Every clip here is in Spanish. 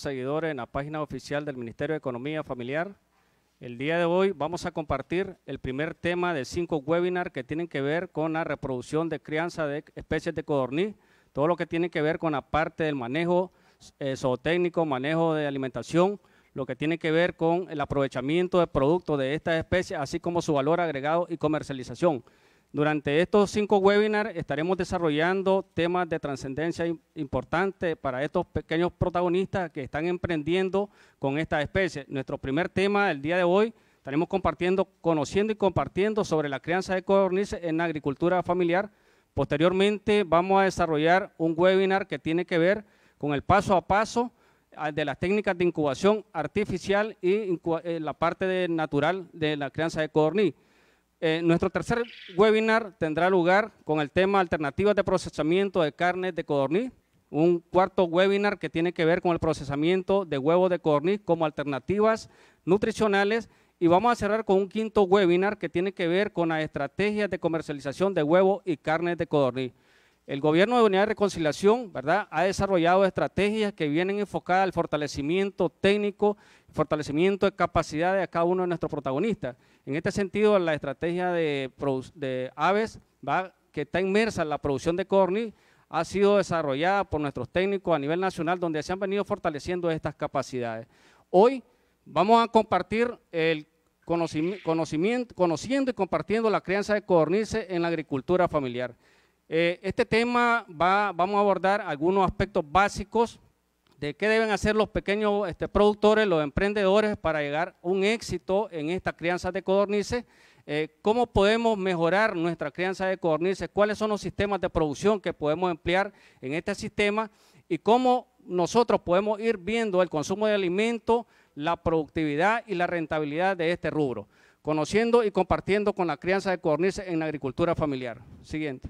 seguidores en la página oficial del Ministerio de Economía Familiar. El día de hoy vamos a compartir el primer tema de cinco webinars que tienen que ver con la reproducción de crianza de especies de codorniz, todo lo que tiene que ver con la parte del manejo eh, zootécnico, manejo de alimentación, lo que tiene que ver con el aprovechamiento de productos de estas especies, así como su valor agregado y comercialización. Durante estos cinco webinars estaremos desarrollando temas de trascendencia importante para estos pequeños protagonistas que están emprendiendo con esta especie. Nuestro primer tema del día de hoy estaremos compartiendo, conociendo y compartiendo sobre la crianza de codornices en la agricultura familiar. Posteriormente vamos a desarrollar un webinar que tiene que ver con el paso a paso ah, de las técnicas de incubación artificial y eh, la parte natural de la crianza de codorniz. Eh, nuestro tercer webinar tendrá lugar con el tema alternativas de procesamiento de carne de codorniz. Un cuarto webinar que tiene que ver con el procesamiento de huevos de codorniz como alternativas nutricionales. Y vamos a cerrar con un quinto webinar que tiene que ver con las estrategias de comercialización de huevos y carnes de codorniz. El gobierno de Unidad de Reconciliación ha desarrollado estrategias que vienen enfocadas al fortalecimiento técnico, fortalecimiento de capacidad de cada uno de nuestros protagonistas. En este sentido, la estrategia de, aves que está inmersa en la producción de corny ha sido desarrollada por nuestros técnicos a nivel nacional, donde se han venido fortaleciendo estas capacidades. Hoy vamos a compartir el conocimiento, conociendo y compartiendo la crianza de cornice en la agricultura familiar. Eh, este tema vamos a abordar algunos aspectos básicos de qué deben hacer los pequeños este, productores, los emprendedores para llegar a un éxito en esta crianza de codornices, eh, cómo podemos mejorar nuestra crianza de codornices, cuáles son los sistemas de producción que podemos emplear en este sistema y cómo nosotros podemos ir viendo el consumo de alimento, la productividad y la rentabilidad de este rubro, conociendo y compartiendo con la crianza de codornices en la agricultura familiar. Siguiente.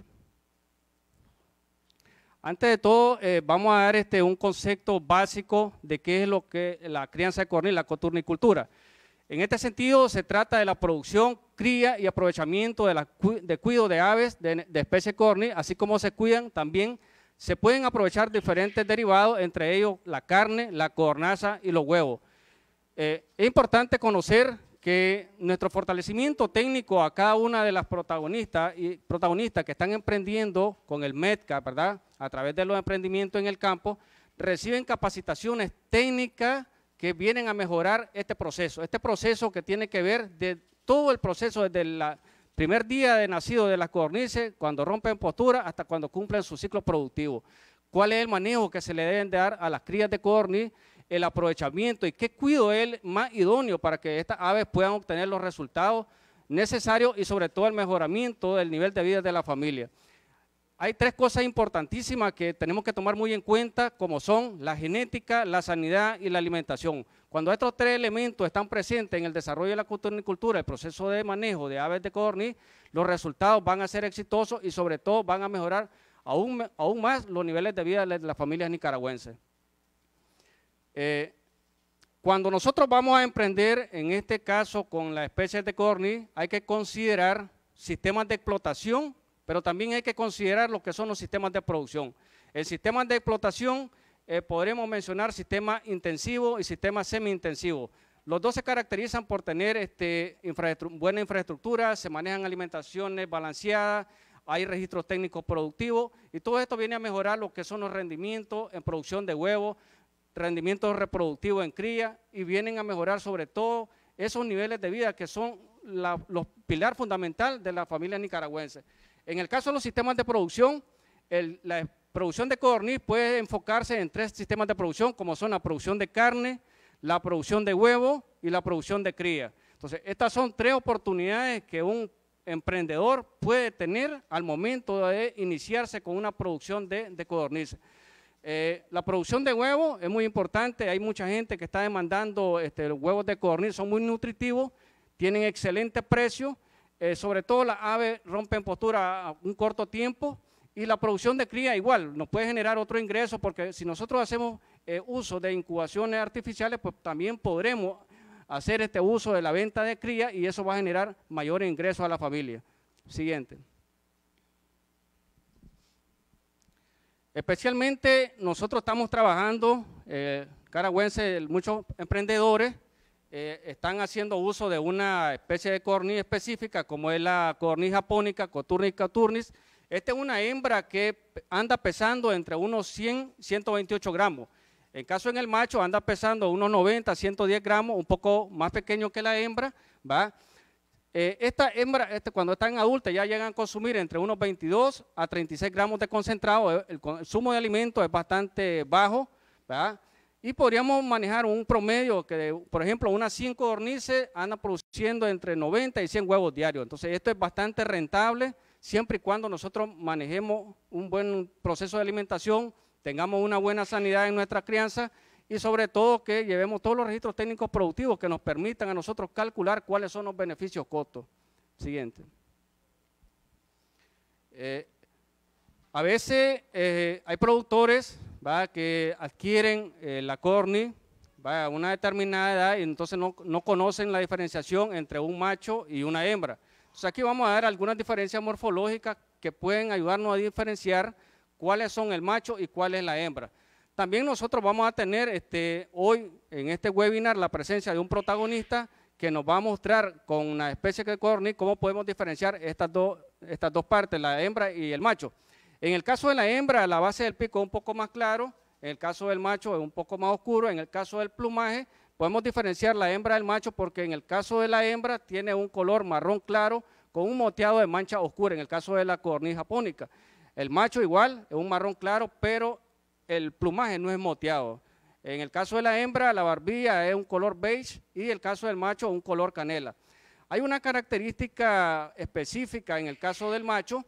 Antes de todo, eh, vamos a dar este, un concepto básico de qué es lo que la crianza de cornil, la coturnicultura. En este sentido, se trata de la producción, cría y aprovechamiento de, la, de cuido de aves de, especie cornil, así como se cuidan también. Se pueden aprovechar diferentes derivados, entre ellos la carne, la cornaza y los huevos. Eh, es importante conocer que nuestro fortalecimiento técnico a cada una de las protagonistas y protagonistas que están emprendiendo con el MEDCA, ¿verdad? A través de los emprendimientos en el campo, reciben capacitaciones técnicas que vienen a mejorar este proceso. Este proceso que tiene que ver de todo el proceso desde el primer día de nacido de las cornices, cuando rompen postura hasta cuando cumplen su ciclo productivo. ¿Cuál es el manejo que se le deben dar a las crías de cornices el aprovechamiento y qué cuido es más idóneo para que estas aves puedan obtener los resultados necesarios y sobre todo el mejoramiento del nivel de vida de la familia. Hay tres cosas importantísimas que tenemos que tomar muy en cuenta, como son la genética, la sanidad y la alimentación. Cuando estos tres elementos están presentes en el desarrollo de la cultura, el proceso de manejo de aves de codorniz, los resultados van a ser exitosos y sobre todo van a mejorar aún, aún más los niveles de vida de las familias nicaragüenses. Eh, cuando nosotros vamos a emprender, en este caso con la especie de CORNI, hay que considerar sistemas de explotación, pero también hay que considerar lo que son los sistemas de producción. El sistema de explotación eh, podremos mencionar sistema intensivo y sistema semi-intensivo. Los dos se caracterizan por tener este, buena infraestructura, se manejan alimentaciones balanceadas, hay registros técnicos productivos y todo esto viene a mejorar lo que son los rendimientos en producción de huevos, rendimiento reproductivo en cría y vienen a mejorar sobre todo esos niveles de vida que son los pilar fundamental de la familia nicaragüense. En el caso de los sistemas de producción, la producción de codorniz puede enfocarse en tres sistemas de producción, como son la producción de carne, la producción de huevo y la producción de cría. Entonces, estas son tres oportunidades que un emprendedor puede tener al momento de iniciarse con una producción de, codorniz. Eh, la producción de huevos es muy importante, hay mucha gente que está demandando este, huevos de codorniz, son muy nutritivos, tienen excelente precio, eh, sobre todo las aves rompen postura a un corto tiempo y la producción de cría igual, nos puede generar otro ingreso porque si nosotros hacemos eh, uso de incubaciones artificiales, pues también podremos hacer este uso de la venta de cría y eso va a generar mayor ingreso a la familia. Siguiente. Especialmente nosotros estamos trabajando, eh, caragüense, muchos emprendedores eh, están haciendo uso de una especie de corní específica como es la corní japónica, coturnis coturnis. Esta es una hembra que anda pesando entre unos 100 128 gramos. En caso en el macho anda pesando unos 90, 110 gramos, un poco más pequeño que la hembra, ¿va? Eh, esta hembra, este, cuando están adultas, ya llegan a consumir entre unos 22 a 36 gramos de concentrado. Eh, el consumo de alimentos es bastante bajo, ¿verdad? Y podríamos manejar un promedio que, por ejemplo, unas 5 hornices andan produciendo entre 90 y 100 huevos diarios. Entonces, esto es bastante rentable siempre y cuando nosotros manejemos un buen proceso de alimentación, tengamos una buena sanidad en nuestra crianza y sobre todo que llevemos todos los registros técnicos productivos que nos permitan a nosotros calcular cuáles son los beneficios costos. Siguiente. Eh, a veces eh, hay productores que adquieren eh, la corni a una determinada edad y entonces no, no, conocen la diferenciación entre un macho y una hembra. Entonces aquí vamos a ver algunas diferencias morfológicas que pueden ayudarnos a diferenciar cuáles son el macho y cuál es la hembra. También nosotros vamos a tener este, hoy en este webinar la presencia de un protagonista que nos va a mostrar con una especie de corny cómo podemos diferenciar estas, dos, estas dos partes, la hembra y el macho. En el caso de la hembra, la base del pico es un poco más claro, en el caso del macho es un poco más oscuro, en el caso del plumaje podemos diferenciar la hembra del macho porque en el caso de la hembra tiene un color marrón claro con un moteado de mancha oscura, en el caso de la cornija japónica. El macho igual, es un marrón claro, pero el plumaje no es moteado. En el caso de la hembra, la barbilla es un color beige y en el caso del macho, un color canela. Hay una característica específica en el caso del macho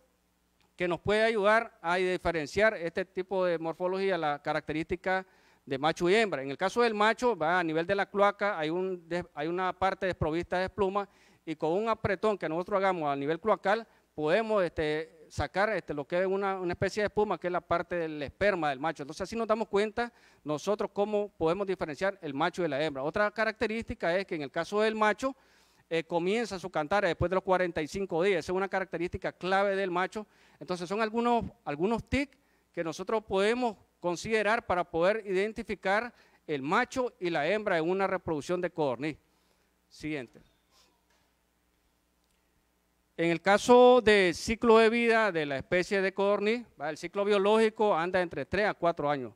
que nos puede ayudar a diferenciar este tipo de morfología, la característica de macho y hembra. En el caso del macho, va a nivel de la cloaca, hay, una parte desprovista de plumas y con un apretón que nosotros hagamos a nivel cloacal, podemos este, sacar este, lo que es una, especie de espuma, que es la parte del esperma del macho. Entonces así nos damos cuenta nosotros cómo podemos diferenciar el macho de la hembra. Otra característica es que en el caso del macho eh, comienza su cantar después de los 45 días. Esa es una característica clave del macho. Entonces son algunos, algunos tics que nosotros podemos considerar para poder identificar el macho y la hembra en una reproducción de codorniz. Siguiente. En el caso del ciclo de vida de la especie de codorniz, el ciclo biológico anda entre 3 a 4 años.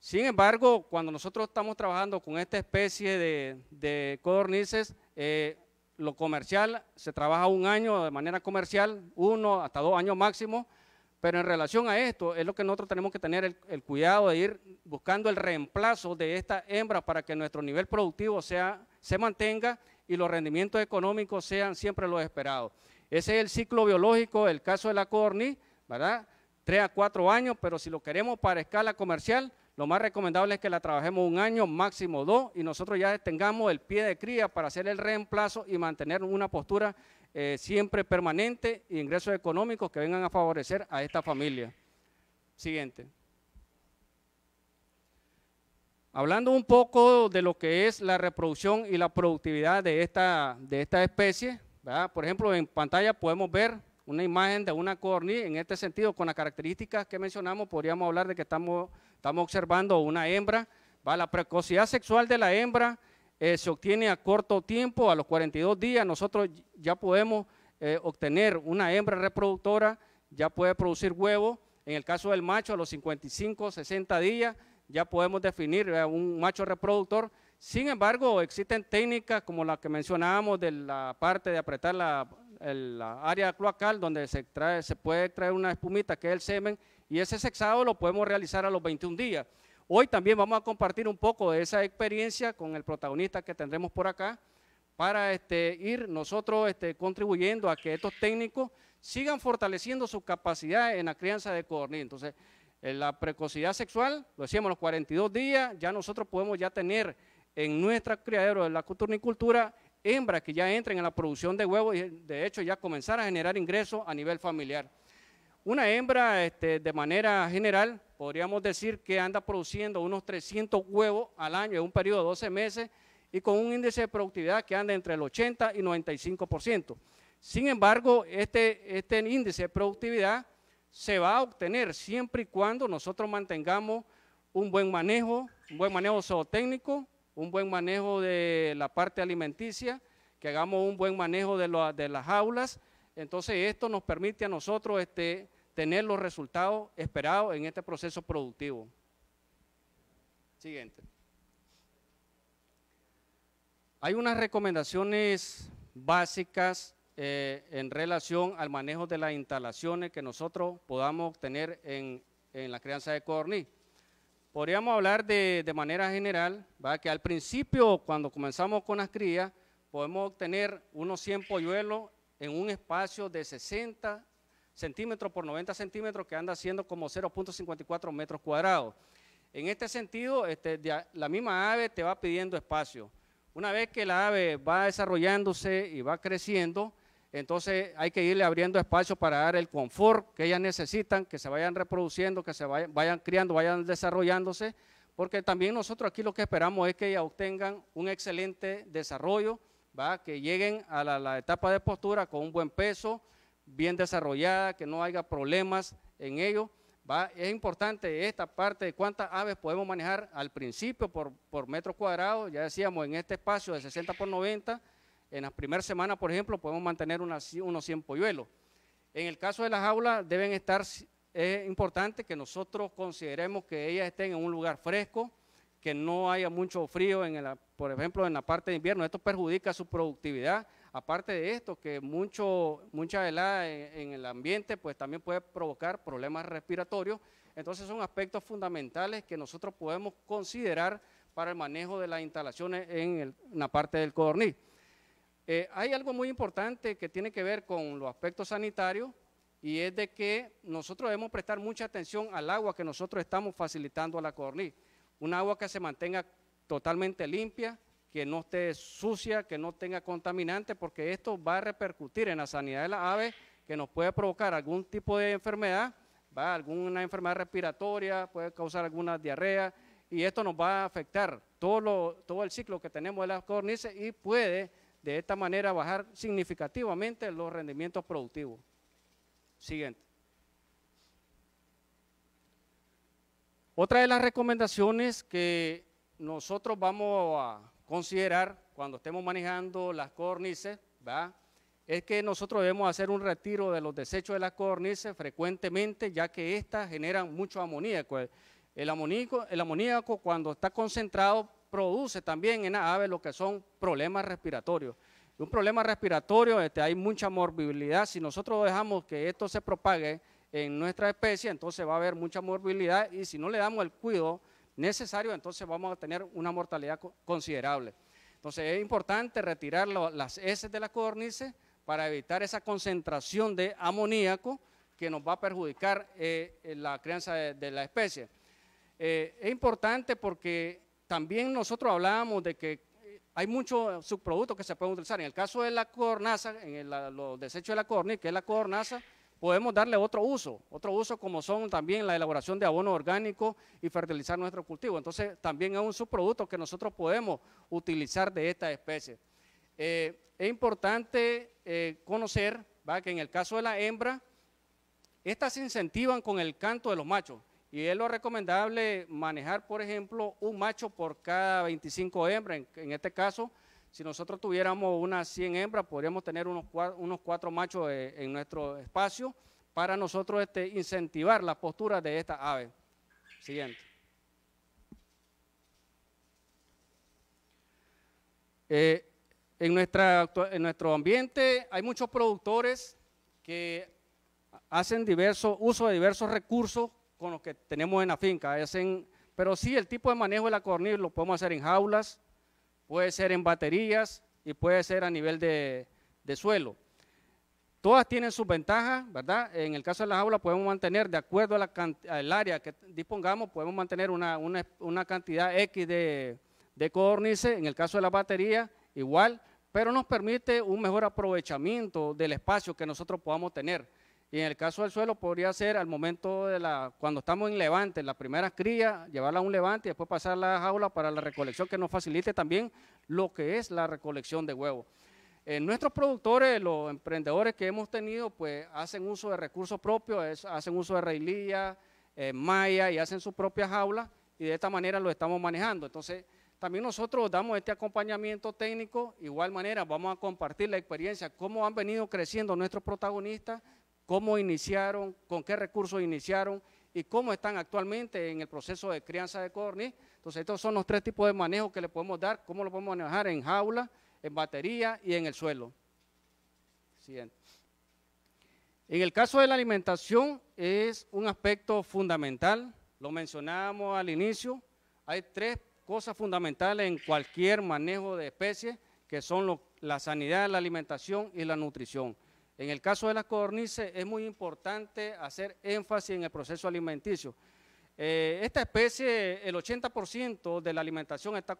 Sin embargo, cuando nosotros estamos trabajando con esta especie de, de codornices, eh, lo comercial se trabaja un año de manera comercial, uno hasta dos años máximo, pero en relación a esto es lo que nosotros tenemos que tener el, cuidado de ir buscando el reemplazo de estas hembras para que nuestro nivel productivo sea, se mantenga y los rendimientos económicos sean siempre los esperados. Ese es el ciclo biológico, del caso de la codorniz, ¿verdad? Tres a cuatro años, pero si lo queremos para escala comercial, lo más recomendable es que la trabajemos un año, máximo dos, y nosotros ya tengamos el pie de cría para hacer el reemplazo y mantener una postura eh, siempre permanente y ingresos económicos que vengan a favorecer a esta familia. Siguiente. Hablando un poco de lo que es la reproducción y la productividad de esta, de esta especie, por ejemplo, en pantalla podemos ver una imagen de una corní, en este sentido, con las características que mencionamos, podríamos hablar de que estamos, observando una hembra. La precocidad sexual de la hembra eh, se obtiene a corto tiempo, a los 42 días, nosotros ya podemos eh, obtener una hembra reproductora, ya puede producir huevos. En el caso del macho, a los 55, 60 días, ya podemos definir un macho reproductor. Sin embargo, existen técnicas como la que mencionábamos de la parte de apretar la, área cloacal donde se, puede traer una espumita que es el semen y ese sexado lo podemos realizar a los 21 días. Hoy también vamos a compartir un poco de esa experiencia con el protagonista que tendremos por acá para este, ir nosotros este, contribuyendo a que estos técnicos sigan fortaleciendo su capacidad en la crianza de codorniz. Entonces, eh, la precocidad sexual, lo decíamos, los 42 días, ya nosotros podemos ya tener en nuestra criadera de la cuturnicultura, hembras que ya entren en la producción de huevos y de hecho ya comenzar a generar ingresos a nivel familiar. Una hembra este, de manera general podríamos decir que anda produciendo unos 300 huevos al año en un periodo de 12 meses y con un índice de productividad que anda entre el 80 y 95%. Sin embargo, este, este índice de productividad se va a obtener siempre y cuando nosotros mantengamos un buen manejo, un buen manejo zootécnico, un buen manejo de la parte alimenticia, que hagamos un buen manejo de, las aulas. Entonces esto nos permite a nosotros este, tener los resultados esperados en este proceso productivo. Siguiente. Hay unas recomendaciones básicas eh, en relación al manejo de las instalaciones que nosotros podamos tener en, la crianza de codorniz podríamos hablar de, manera general, que al principio, cuando comenzamos con las crías, podemos obtener unos 100 polluelos en un espacio de 60 centímetros por 90 centímetros, que anda siendo como 0.54 metros cuadrados. En este sentido, este, la misma ave te va pidiendo espacio. Una vez que la ave va desarrollándose y va creciendo, entonces hay que irle abriendo espacio para dar el confort que ellas necesitan, que se vayan reproduciendo, que se vayan, criando, vayan desarrollándose, porque también nosotros aquí lo que esperamos es que ellas obtengan un excelente desarrollo, ¿va? que lleguen a la, etapa de postura con un buen peso, bien desarrollada, que no haya problemas en ello. Es importante esta parte de cuántas aves podemos manejar al principio por, por metro cuadrado, ya decíamos en este espacio de 60 por 90 en la primera semanas, por ejemplo, podemos mantener unos 100 polluelos. En el caso de las jaulas, deben estar, es importante que nosotros consideremos que ellas estén en un lugar fresco, que no haya mucho frío, en el, por ejemplo, en la parte de invierno. Esto perjudica su productividad. Aparte de esto, que mucho, mucha helada en, el ambiente, pues también puede provocar problemas respiratorios. Entonces son aspectos fundamentales que nosotros podemos considerar para el manejo de las instalaciones en, en la parte del codorniz. Eh, hay algo muy importante que tiene que ver con los aspectos sanitarios y es de que nosotros debemos prestar mucha atención al agua que nosotros estamos facilitando a la cornice. Un agua que se mantenga totalmente limpia, que no esté sucia, que no tenga contaminantes, porque esto va a repercutir en la sanidad de las aves, que nos puede provocar algún tipo de enfermedad, va alguna enfermedad respiratoria, puede causar alguna diarrea, y esto nos va a afectar todo, lo, todo el ciclo que tenemos de las cornices y puede de esta manera bajar significativamente los rendimientos productivos. Siguiente. Otra de las recomendaciones que nosotros vamos a considerar cuando estemos manejando las cornices, es que nosotros debemos hacer un retiro de los desechos de las cornices frecuentemente, ya que estas generan mucho amoníaco. El amoníaco, el amoníaco cuando está concentrado produce también en las lo que son problemas respiratorios. Un problema respiratorio, este, hay mucha morbilidad. Si nosotros dejamos que esto se propague en nuestra especie, entonces va a haber mucha morbilidad y si no le damos el cuidado necesario, entonces vamos a tener una mortalidad considerable. Entonces es importante retirar las heces de las codornices para evitar esa concentración de amoníaco que nos va a perjudicar eh, la crianza de, la especie. Eh, es importante porque también nosotros hablábamos de que eh, hay muchos subproductos que se pueden utilizar. En el caso de la cornaza, en los desechos de la cornil, que es la cornaza, podemos darle otro uso, otro uso como son también la elaboración de abono orgánico y fertilizar nuestro cultivo. Entonces, también es un subproducto que nosotros podemos utilizar de esta especie. Eh, es importante eh, conocer ¿va? que en el caso de la hembra, estas se incentivan con el canto de los machos. Y es lo recomendable manejar, por ejemplo, un macho por cada 25 hembras. En, este caso, si nosotros tuviéramos unas 100 hembras, podríamos tener unos cuatro, unos cuatro machos eh, en nuestro espacio para nosotros este, incentivar la postura de esta aves. Siguiente. Eh, en, nuestra, en nuestro ambiente hay muchos productores que hacen diversos, uso de diversos recursos con los que tenemos en la finca. pero sí, el tipo de manejo de la cornil lo podemos hacer en jaulas, puede ser en baterías y puede ser a nivel de, suelo. Todas tienen sus ventajas, ¿verdad? En el caso de las jaulas podemos mantener, de acuerdo al área que dispongamos, podemos mantener una, cantidad X de, de En el caso de la batería, igual, pero nos permite un mejor aprovechamiento del espacio que nosotros podamos tener. Y en el caso del suelo podría ser al momento de la, cuando estamos en levante, la primera cría, llevarla a un levante y después pasar a la jaula para la recolección que nos facilite también lo que es la recolección de huevos. Eh, nuestros productores, los emprendedores que hemos tenido, pues hacen uso de recursos propios, hacen uso de reilías, eh, y hacen sus propias jaulas y de esta manera lo estamos manejando. Entonces, también nosotros damos este acompañamiento técnico, igual manera vamos a compartir la experiencia, cómo han venido creciendo nuestros protagonistas cómo iniciaron, con qué recursos iniciaron y cómo están actualmente en el proceso de crianza de codorniz. Entonces, estos son los tres tipos de manejo que le podemos dar, cómo lo podemos manejar en jaula, en batería y en el suelo. En el caso de la alimentación es un aspecto fundamental, lo mencionábamos al inicio, hay tres cosas fundamentales en cualquier manejo de especies, que son la sanidad, la alimentación y la nutrición. En el caso de las codornices es muy importante hacer énfasis en el proceso alimenticio. Eh, esta especie, el 80% de la alimentación está,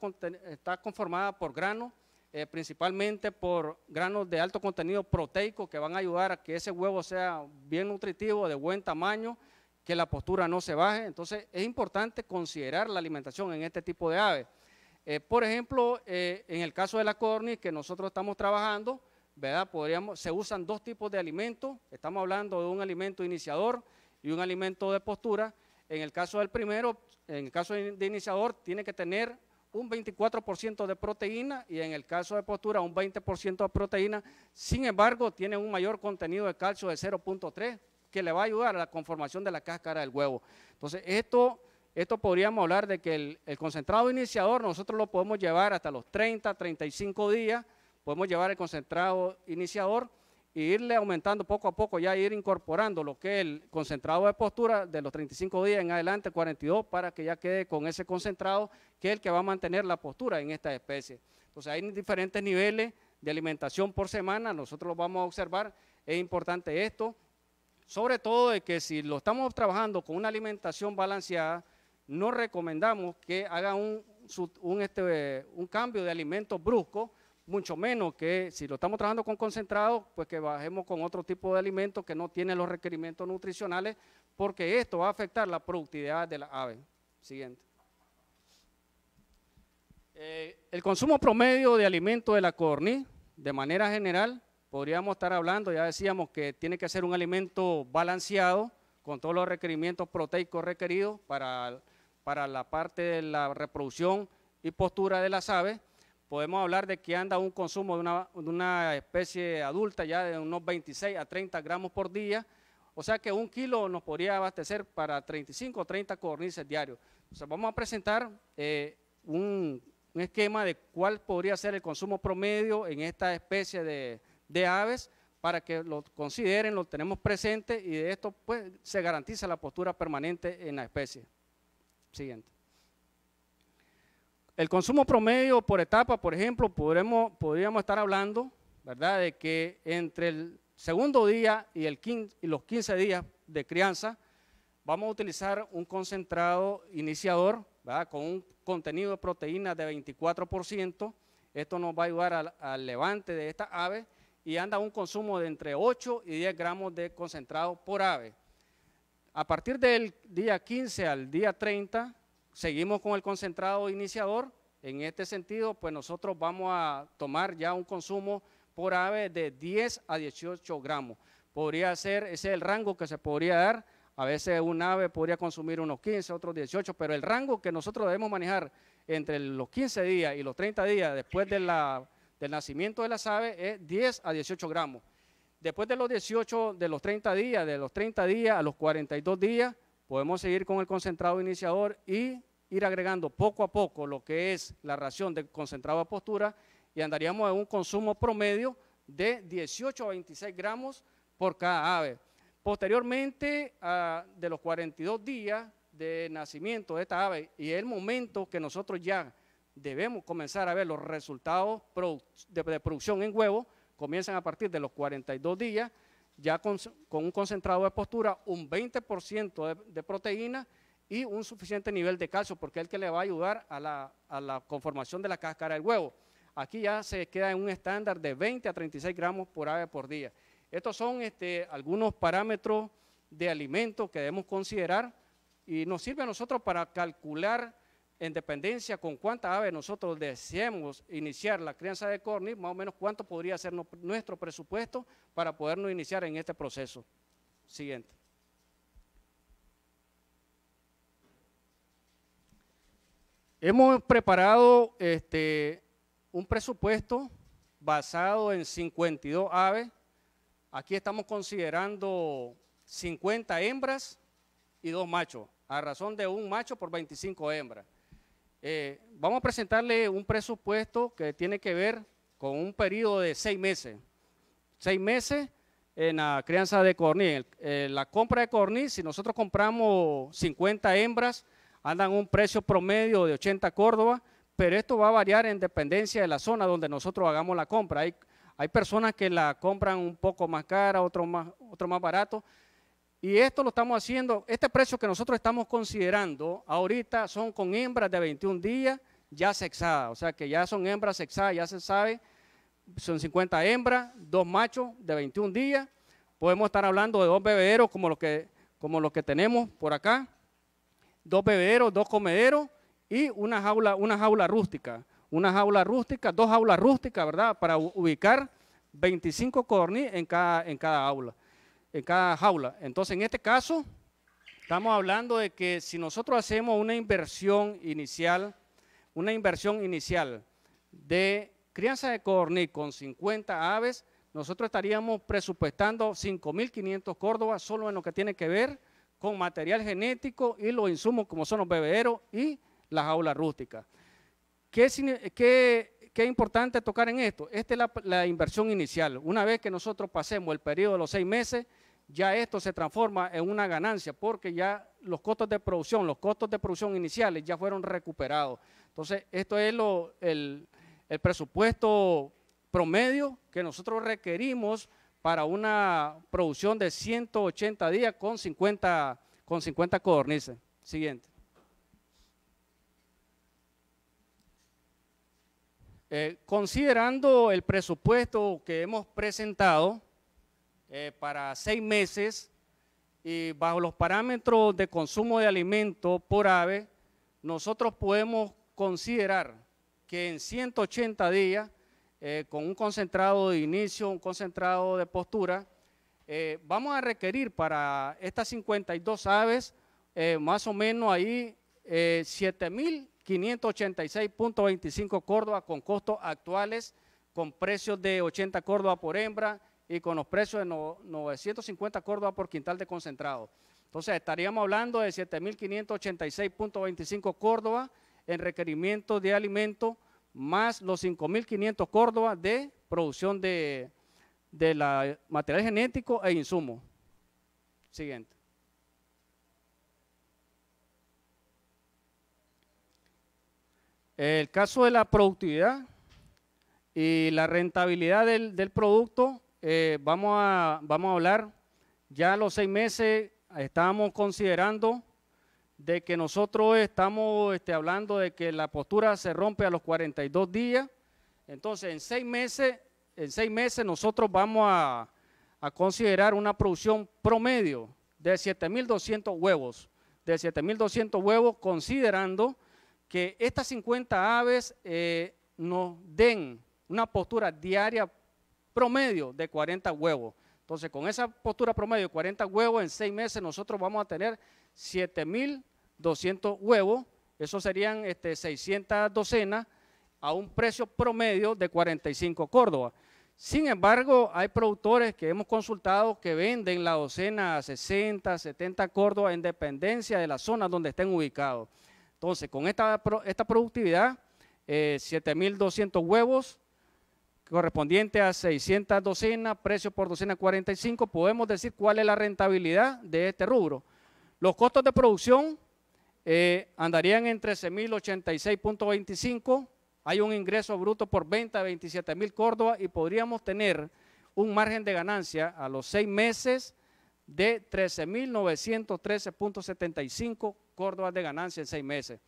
conformada por granos, eh, principalmente por granos de alto contenido proteico que van a ayudar a que ese huevo sea bien nutritivo, de buen tamaño, que la postura no se baje. Entonces es importante considerar la alimentación en este tipo de aves. Eh, por ejemplo, en el caso de la codorniz que nosotros estamos trabajando, se usan dos tipos de alimentos, estamos hablando de un alimento iniciador y un alimento de postura. En el caso del primero, en el caso de iniciador, tiene que tener un 24% de proteína y en el caso de postura un 20% de proteína. Sin embargo, tiene un mayor contenido de calcio de 0.3 que le va a ayudar a la conformación de la cáscara del huevo. Entonces, esto, esto podríamos hablar de que el, el concentrado iniciador nosotros lo podemos llevar hasta los 30, 35 días podemos llevar el concentrado iniciador e irle aumentando poco a poco, ya ir incorporando lo que es el concentrado de postura de los 35 días en adelante, 42, para que ya quede con ese concentrado que es el que va a mantener la postura en esta especie. Entonces hay diferentes niveles de alimentación por semana, nosotros lo vamos a observar, es importante esto, sobre todo de que si lo estamos trabajando con una alimentación balanceada, no recomendamos que haga un, un, este, un cambio de alimento brusco, mucho menos que si lo estamos trabajando con concentrado, pues que bajemos con otro tipo de alimentos que no tiene los requerimientos nutricionales, porque esto va a afectar la productividad de la ave. Siguiente. Eh, el consumo promedio de alimento de la CORNI, de manera general, podríamos estar hablando, ya decíamos que tiene que ser un alimento balanceado, con todos los requerimientos proteicos requeridos para, para la parte de la reproducción y postura de las aves, podemos hablar de que anda un consumo de una, especie adulta ya de unos 26 a 30 gramos por día, o sea que un kilo nos podría abastecer para 35 o 30 cornices diarios. vamos a presentar eh, un, esquema de cuál podría ser el consumo promedio en esta especie de, de aves para que lo consideren, lo tenemos presente y de esto pues, se garantiza la postura permanente en la especie. Siguiente. El consumo promedio por etapa, por ejemplo, podríamos estar hablando, ¿verdad?, de que entre el segundo día y, los 15 días de crianza, vamos a utilizar un concentrado iniciador, con un contenido de proteínas de 24%. Esto nos va a ayudar al, levante de esta ave y anda un consumo de entre 8 y 10 gramos de concentrado por ave. A partir del día 15 al día 30, seguimos con el concentrado iniciador. En este sentido, pues nosotros vamos a tomar ya un consumo por ave de 10 a 18 gramos. Podría ser, ese es el rango que se podría dar. A veces un ave podría consumir unos 15, otros 18, pero el rango que nosotros debemos manejar entre los 15 días y los 30 días después de del nacimiento de las aves es 10 a 18 gramos. Después de los 18, de los 30 días, de los 30 días a los 42 días, podemos seguir con el concentrado iniciador y ir agregando poco a poco lo que es la ración de concentrado de postura y andaríamos en un consumo promedio de 18 a 26 gramos por cada ave. Posteriormente, de los 42 días de nacimiento de esta ave y el momento que nosotros ya debemos comenzar a ver los resultados de, producción en huevo, comienzan a partir de los 42 días, ya con, un concentrado de postura, un 20% de proteína y un suficiente nivel de calcio, porque es el que le va a ayudar a la, conformación de la cáscara del huevo. Aquí ya se queda en un estándar de 20 a 36 gramos por ave por día. Estos son este, algunos parámetros de alimento que debemos considerar y nos sirve a nosotros para calcular en dependencia con cuántas aves nosotros deseemos iniciar la crianza de cornish más o menos cuánto podría ser nuestro presupuesto para podernos iniciar en este proceso. Siguiente. Hemos preparado este, un presupuesto basado en 52 aves. Aquí estamos considerando 50 hembras y dos machos, a razón de un macho por 25 hembras. Eh, vamos a presentarle un presupuesto que tiene que ver con un periodo de seis meses. Seis meses en la crianza de corní. Eh, la compra de corní, si nosotros compramos 50 hembras, andan un precio promedio de 80 Córdoba, pero esto va a variar en dependencia de la zona donde nosotros hagamos la compra. Hay, hay personas que la compran un poco más cara, otro más, otro más barato. Y esto lo estamos haciendo, este precio que nosotros estamos considerando ahorita son con hembras de 21 días ya sexadas, o sea que ya son hembras sexadas, ya se sabe, son 50 hembras, dos machos de 21 días. Podemos estar hablando de dos bebederos como los que, como los que tenemos por acá dos bebederos, dos comederos y una jaula, una jaula rústica. Una jaula rústica, dos jaulas rústicas, ¿verdad? Para ubicar 25 codorniz en cada, en cada aula, en cada jaula. Entonces, en este caso, estamos hablando de que si nosotros hacemos una inversión inicial, una inversión inicial de crianza de codorniz con 50 aves, nosotros estaríamos presupuestando 5.500 Córdobas solo en lo que tiene que ver con material genético y los insumos como son los bebederos y las aulas rústicas. ¿Qué, es importante tocar en esto? Esta es la, inversión inicial. Una vez que nosotros pasemos el periodo de los seis meses, ya esto se transforma en una ganancia porque ya los costos de producción, los costos de producción iniciales ya fueron recuperados. Entonces, esto es el, el presupuesto promedio que nosotros requerimos para una producción de 180 días con 50, con 50 codornices. Siguiente. Eh, considerando el presupuesto que hemos presentado eh, para seis meses y bajo los parámetros de consumo de alimento por ave, nosotros podemos considerar que en 180 días eh, con un concentrado de inicio, un concentrado de postura, eh, vamos a requerir para estas 52 aves eh, más o menos ahí 7.586.25 Córdoba con costos actuales, con precios de 80 Córdoba por hembra y con los precios de 950 Córdoba por quintal de concentrado. Entonces estaríamos hablando de 7.586.25 Córdoba en requerimiento de alimento más los 5.500 Córdoba de producción de, material genético e insumo. Siguiente. El caso de la productividad y la rentabilidad del, del producto, eh, vamos, a, vamos a hablar, ya los seis meses eh, estábamos considerando de que nosotros estamos este, hablando de que la postura se rompe a los 42 días. Entonces, en seis meses, en seis meses nosotros vamos a, considerar una producción promedio de 7.200 huevos, de 7.200 huevos, considerando que estas 50 aves eh, nos den una postura diaria promedio de 40 huevos. Entonces, con esa postura promedio de 40 huevos, en seis meses nosotros vamos a tener 7.000 200 huevos, eso serían 600 este, docenas a un precio promedio de 45 Córdoba. Sin embargo, hay productores que hemos consultado que venden la docena a 60, 70 Córdoba en dependencia de la zona donde estén ubicados. Entonces, con esta, esta productividad, 7.200 eh, huevos, correspondiente a 600 docenas, precio por docena 45, podemos decir cuál es la rentabilidad de este rubro. Los costos de producción eh, andarían en 13.086.25. Hay un ingreso bruto por venta de 27.000 Córdoba y podríamos tener un margen de ganancia a los seis meses de 13.913.75 Córdobas de ganancia en seis meses.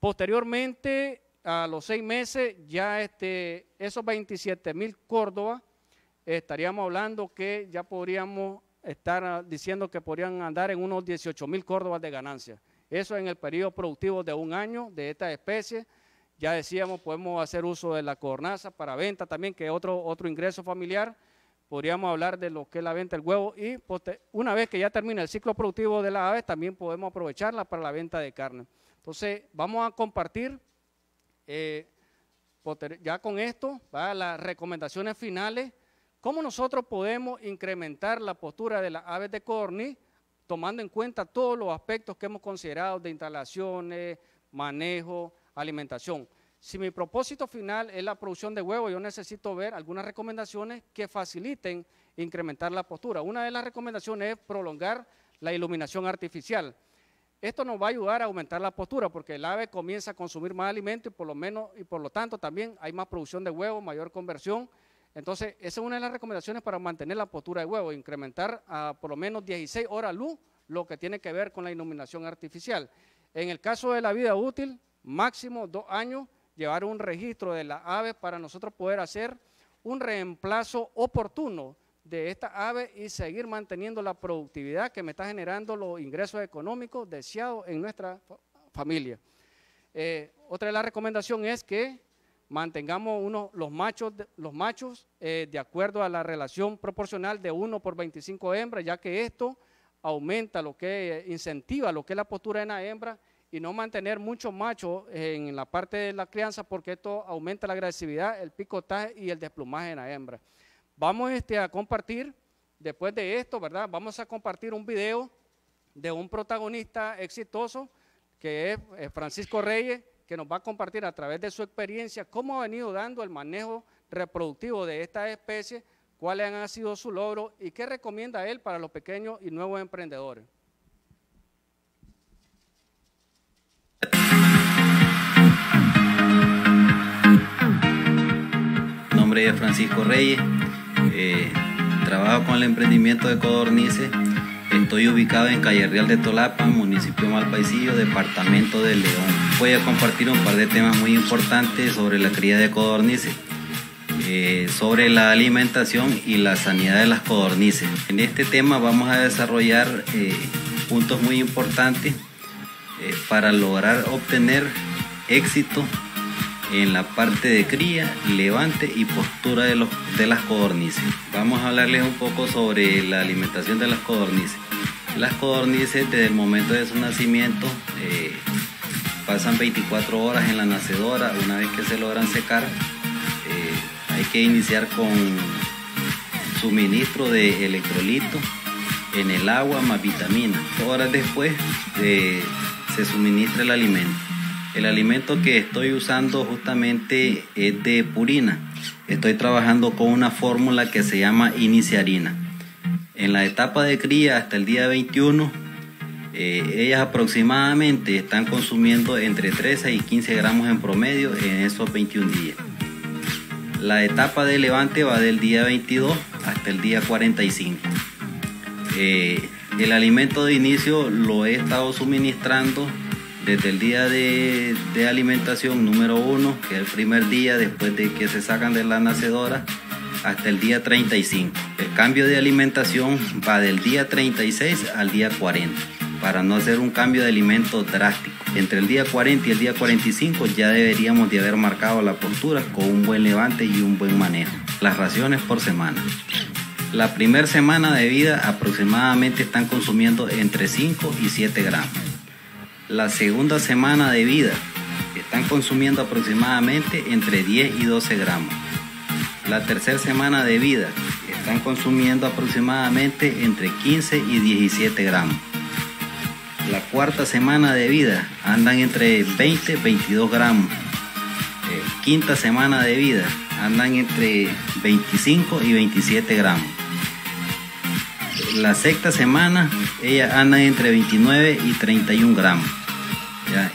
Posteriormente, a los seis meses, ya este, esos 27.000 Córdoba, estaríamos hablando que ya podríamos estar ah, diciendo que podrían andar en unos 18.000 Córdobas de ganancia. Eso en el periodo productivo de un año de esta especie. Ya decíamos, podemos hacer uso de la cornaza para venta también, que es otro, otro ingreso familiar. Podríamos hablar de lo que es la venta del huevo y una vez que ya termina el ciclo productivo de las aves, también podemos aprovecharla para la venta de carne. Entonces, vamos a compartir eh, ya con esto, las recomendaciones finales, cómo nosotros podemos incrementar la postura de las aves de corny tomando en cuenta todos los aspectos que hemos considerado de instalaciones, manejo, alimentación. Si mi propósito final es la producción de huevo, yo necesito ver algunas recomendaciones que faciliten incrementar la postura. Una de las recomendaciones es prolongar la iluminación artificial. Esto nos va a ayudar a aumentar la postura porque el ave comienza a consumir más alimento y por lo menos y por lo tanto también hay más producción de huevo, mayor conversión entonces, esa es una de las recomendaciones para mantener la postura de huevo, incrementar a por lo menos 16 horas luz lo que tiene que ver con la iluminación artificial. En el caso de la vida útil, máximo dos años, llevar un registro de las aves para nosotros poder hacer un reemplazo oportuno de esta ave y seguir manteniendo la productividad que me está generando los ingresos económicos deseados en nuestra familia. Eh, otra de las recomendaciones es que mantengamos los machos, eh, de acuerdo a la relación proporcional de 1 por 25 hembras, ya que esto aumenta lo que eh, incentiva lo que es la postura en la hembra y no mantener muchos machos en la parte de la crianza porque esto aumenta la agresividad, el picotaje y el desplumaje en la hembra. Vamos este, a compartir, después de esto, ¿verdad? Vamos a compartir un video de un protagonista exitoso que es eh, Francisco Reyes, que nos va a compartir a través de su experiencia cómo ha venido dando el manejo reproductivo de esta especie, cuáles han sido su logro y qué recomienda él para los pequeños y nuevos emprendedores. Mi nombre es Francisco Reyes, eh, trabajo con el emprendimiento de codornices Estoy ubicado en Calle Real de Tolapa, municipio Malpaisillo, departamento de León. Voy a compartir un par de temas muy importantes sobre la cría de codornices. Eh, sobre la alimentación y la sanidad de las codornices. En este tema vamos a desarrollar eh, puntos muy importantes eh, para lograr obtener éxito en la parte de cría, levante y postura de, los, de las codornices. Vamos a hablarles un poco sobre la alimentación de las codornices. Las codornices desde el momento de su nacimiento eh, pasan 24 horas en la nacedora. Una vez que se logran secar, eh, hay que iniciar con suministro de electrolito en el agua más vitamina. Horas después eh, se suministra el alimento. El alimento que estoy usando justamente es de purina. Estoy trabajando con una fórmula que se llama iniciarina. En la etapa de cría hasta el día 21, eh, ellas aproximadamente están consumiendo entre 13 y 15 gramos en promedio en esos 21 días. La etapa de levante va del día 22 hasta el día 45. Eh, el alimento de inicio lo he estado suministrando desde el día de, alimentación número 1, que es el primer día después de que se sacan de la nacedora, hasta el día 35. El cambio de alimentación va del día 36 al día 40, para no hacer un cambio de alimento drástico. Entre el día 40 y el día 45 ya deberíamos de haber marcado la postura con un buen levante y un buen manejo. Las raciones por semana. La primera semana de vida aproximadamente están consumiendo entre 5 y 7 gramos la segunda semana de vida están consumiendo aproximadamente entre 10 y 12 gramos. La tercera semana de vida están consumiendo aproximadamente entre 15 y 17 gramos. La cuarta semana de vida andan entre 20 y 22 gramos. Eh, quinta semana de vida andan entre 25 y 27 gramos la sexta semana ella anda entre 29 y 31 gramos.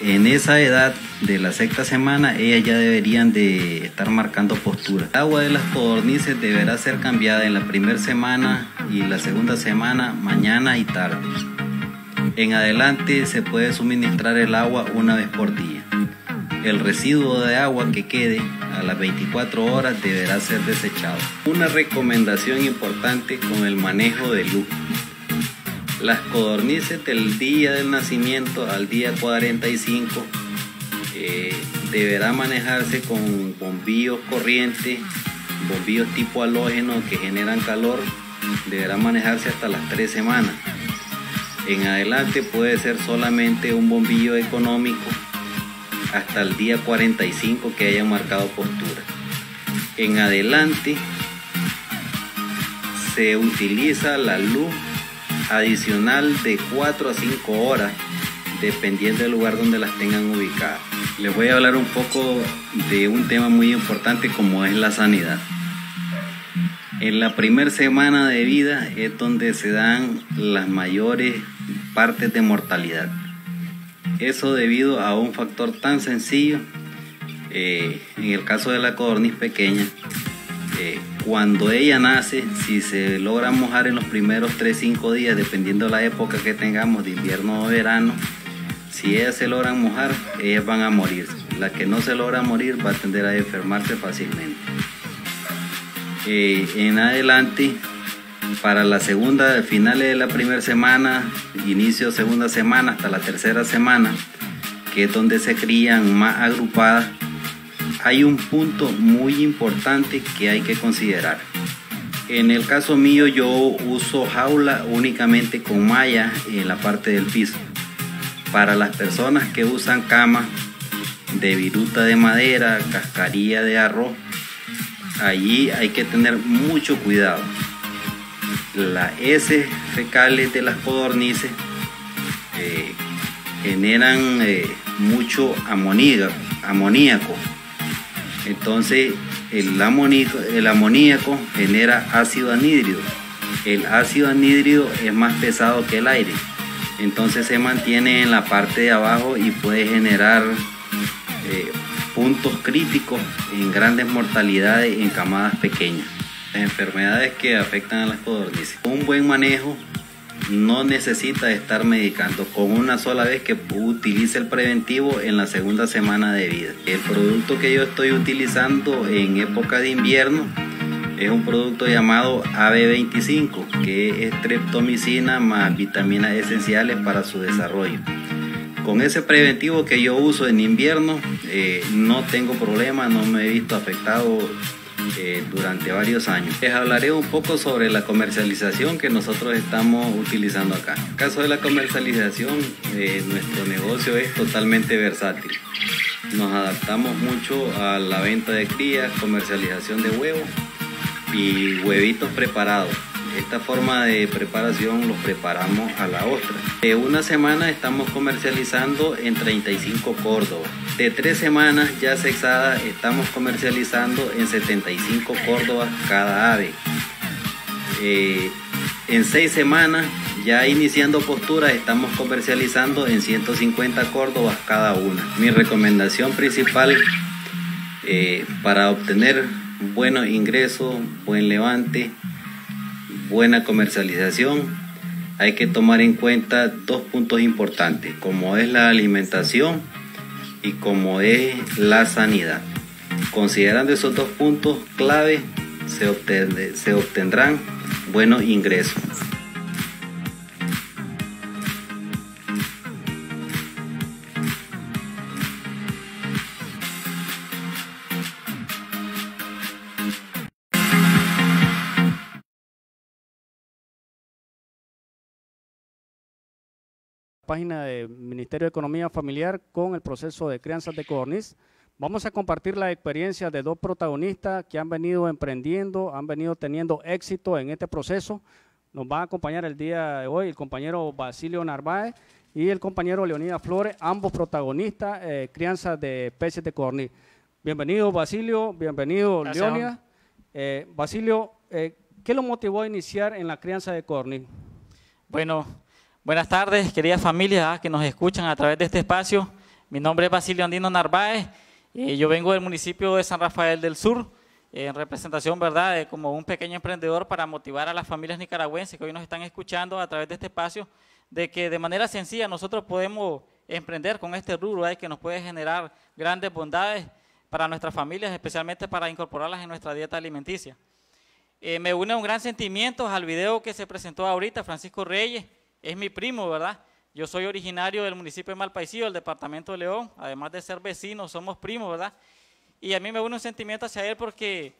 En esa edad de la sexta semana ellas ya deberían de estar marcando postura. El agua de las codornices deberá ser cambiada en la primera semana y la segunda semana mañana y tarde. En adelante se puede suministrar el agua una vez por día. El residuo de agua que quede a las 24 horas deberá ser desechado. Una recomendación importante con el manejo de luz. Las codornices del día del nacimiento al día 45 eh, deberá manejarse con bombillos corrientes, bombillos tipo halógeno que generan calor, deberá manejarse hasta las 3 semanas. En adelante puede ser solamente un bombillo económico hasta el día 45 que hayan marcado postura. En adelante se utiliza la luz adicional de 4 a 5 horas dependiendo del lugar donde las tengan ubicadas. Les voy a hablar un poco de un tema muy importante como es la sanidad. En la primera semana de vida es donde se dan las mayores partes de mortalidad. Eso debido a un factor tan sencillo, eh, en el caso de la codorniz pequeña, eh, cuando ella nace, si se logra mojar en los primeros 3-5 días, dependiendo de la época que tengamos, de invierno o verano, si ellas se logran mojar, ellas van a morir. La que no se logra morir va a tender a enfermarse fácilmente. Eh, en adelante, para la segunda, finales de la primera semana, inicio segunda semana hasta la tercera semana, que es donde se crían más agrupadas, hay un punto muy importante que hay que considerar. En el caso mío yo uso jaula únicamente con malla en la parte del piso. Para las personas que usan camas de viruta de madera, cascarilla de arroz, allí hay que tener mucho cuidado las S fecales de las codornices eh, generan eh, mucho amoníaco, Entonces el amoníaco, genera ácido anhídrido. El ácido anhídrido es más pesado que el aire. Entonces se mantiene en la parte de abajo y puede generar eh, puntos críticos en grandes mortalidades en camadas pequeñas enfermedades que afectan a las codornices. Un buen manejo no necesita estar medicando con una sola vez que utilice el preventivo en la segunda semana de vida. El producto que yo estoy utilizando en época de invierno es un producto llamado AB25, que es streptomicina más vitaminas esenciales para su desarrollo. Con ese preventivo que yo uso en invierno, eh, no tengo problema, no me he visto afectado eh, durante varios años. Les hablaré un poco sobre la comercialización que nosotros estamos utilizando acá. En el caso de la comercialización, eh, nuestro negocio es totalmente versátil. Nos adaptamos mucho a la venta de crías, comercialización de huevos y huevitos preparados. Esta forma de preparación los preparamos a la otra. De una semana estamos comercializando en 35 Córdoba de tres semanas ya sexada estamos comercializando en 75 Córdobas cada ave. Eh, en seis semanas ya iniciando postura estamos comercializando en 150 Córdobas cada una. Mi recomendación principal eh, para obtener buenos ingresos, buen levante, buena comercialización, hay que tomar en cuenta dos puntos importantes, como es la alimentación, y como es la sanidad. Considerando esos dos puntos clave, se, obtendrán buenos ingresos. página del Ministerio de Economía Familiar con el proceso de crianzas de codorniz. Vamos a compartir la experiencia de dos protagonistas que han venido emprendiendo, han venido teniendo éxito en este proceso. Nos va a acompañar el día de hoy el compañero Basilio Narváez y el compañero Leonida Flores, ambos protagonistas, eh, crianzas de peces de codorniz. Bienvenido Basilio, bienvenido eh, Basilio, eh, ¿qué lo motivó a iniciar en la crianza de codorniz? Bueno, Buenas tardes, queridas familias que nos escuchan a través de este espacio. Mi nombre es Basilio Andino Narváez. yo vengo del municipio de San Rafael del Sur, en representación, ¿verdad?, de como un pequeño emprendedor para motivar a las familias nicaragüenses que hoy nos están escuchando a través de este espacio, de que de manera sencilla nosotros podemos emprender con este rubro que nos puede generar grandes bondades para nuestras familias, especialmente para incorporarlas en nuestra dieta alimenticia. Eh, me une un gran sentimiento al video que se presentó ahorita, Francisco Reyes, es mi primo, ¿verdad? Yo soy originario del municipio de Malpaisillo, del departamento de León, además de ser vecino, somos primos, ¿verdad? Y a mí me une un sentimiento hacia él porque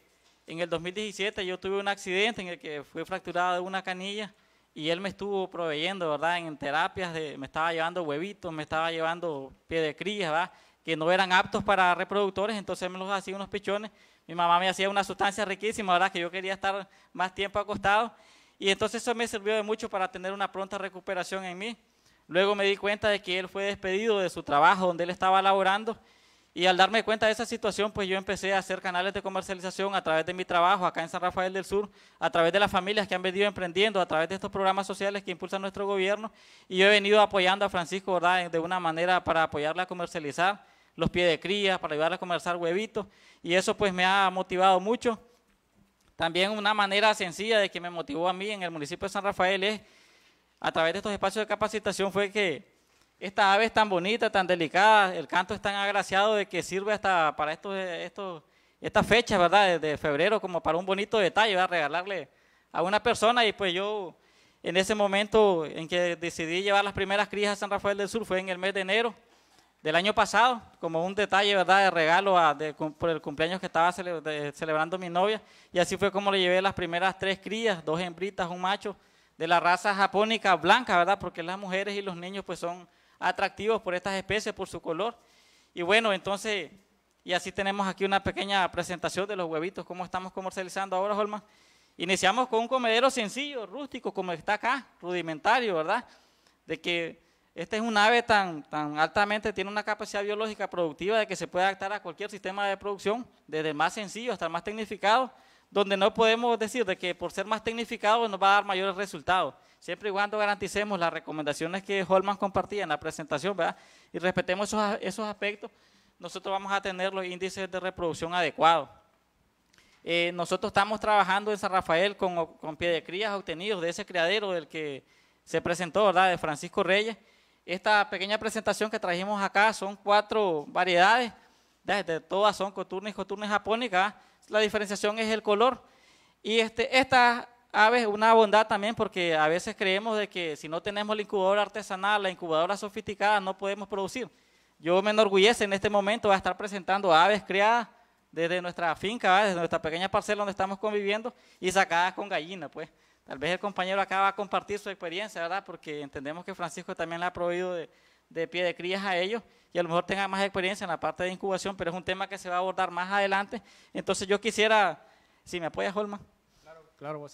en el 2017 yo tuve un accidente en el que fui fracturado de una canilla y él me estuvo proveyendo, ¿verdad? En terapias, de, me estaba llevando huevitos, me estaba llevando pie de cría, ¿verdad? Que no eran aptos para reproductores, entonces me los hacía unos pichones. Mi mamá me hacía una sustancia riquísima, ¿verdad? Que yo quería estar más tiempo acostado y entonces eso me sirvió de mucho para tener una pronta recuperación en mí. Luego me di cuenta de que él fue despedido de su trabajo donde él estaba laborando. Y al darme cuenta de esa situación, pues yo empecé a hacer canales de comercialización a través de mi trabajo acá en San Rafael del Sur, a través de las familias que han venido emprendiendo, a través de estos programas sociales que impulsa nuestro gobierno. Y yo he venido apoyando a Francisco, ¿verdad? De una manera para apoyarle a comercializar los pies de cría, para ayudarle a comercializar huevitos. Y eso pues me ha motivado mucho. También una manera sencilla de que me motivó a mí en el municipio de San Rafael es, a través de estos espacios de capacitación, fue que esta ave es tan bonita, tan delicada, el canto es tan agraciado de que sirve hasta para estas fechas, ¿verdad? De febrero, como para un bonito detalle, a Regalarle a una persona y pues yo en ese momento en que decidí llevar las primeras crías a San Rafael del Sur fue en el mes de enero del año pasado, como un detalle, ¿verdad?, de regalo por el cumpleaños que estaba celebrando mi novia. Y así fue como le llevé las primeras tres crías, dos hembritas, un macho, de la raza japónica blanca, ¿verdad?, porque las mujeres y los niños pues son atractivos por estas especies, por su color. Y bueno, entonces, y así tenemos aquí una pequeña presentación de los huevitos, cómo estamos comercializando ahora, Holman. Iniciamos con un comedero sencillo, rústico, como está acá, rudimentario, ¿verdad?, de que esta es un ave tan, tan altamente, tiene una capacidad biológica productiva de que se puede adaptar a cualquier sistema de producción, desde más sencillo hasta más tecnificado, donde no podemos decir que por ser más tecnificado nos va a dar mayores resultados, siempre y cuando garanticemos las recomendaciones que Holman compartía en la presentación, ¿verdad? Y respetemos esos, esos aspectos, nosotros vamos a tener los índices de reproducción adecuados. Eh, nosotros estamos trabajando en San Rafael con, con crías obtenidos de ese criadero del que se presentó, ¿verdad? De Francisco Reyes esta pequeña presentación que trajimos acá son cuatro variedades, desde todas son coturnes, coturnes japónicas. La diferenciación es el color. Y este, estas aves, una bondad también, porque a veces creemos de que si no tenemos la incubadora artesanal, la incubadora sofisticada, no podemos producir. Yo me enorgullece en este momento a estar presentando aves criadas desde nuestra finca, desde nuestra pequeña parcela donde estamos conviviendo y sacadas con gallina, pues. Tal vez el compañero acá va a compartir su experiencia, ¿verdad? Porque entendemos que Francisco también le ha prohibido de, pie de crías a ellos y a lo mejor tenga más experiencia en la parte de incubación, pero es un tema que se va a abordar más adelante. Entonces yo quisiera, si me apoyas, Holman. Claro, claro,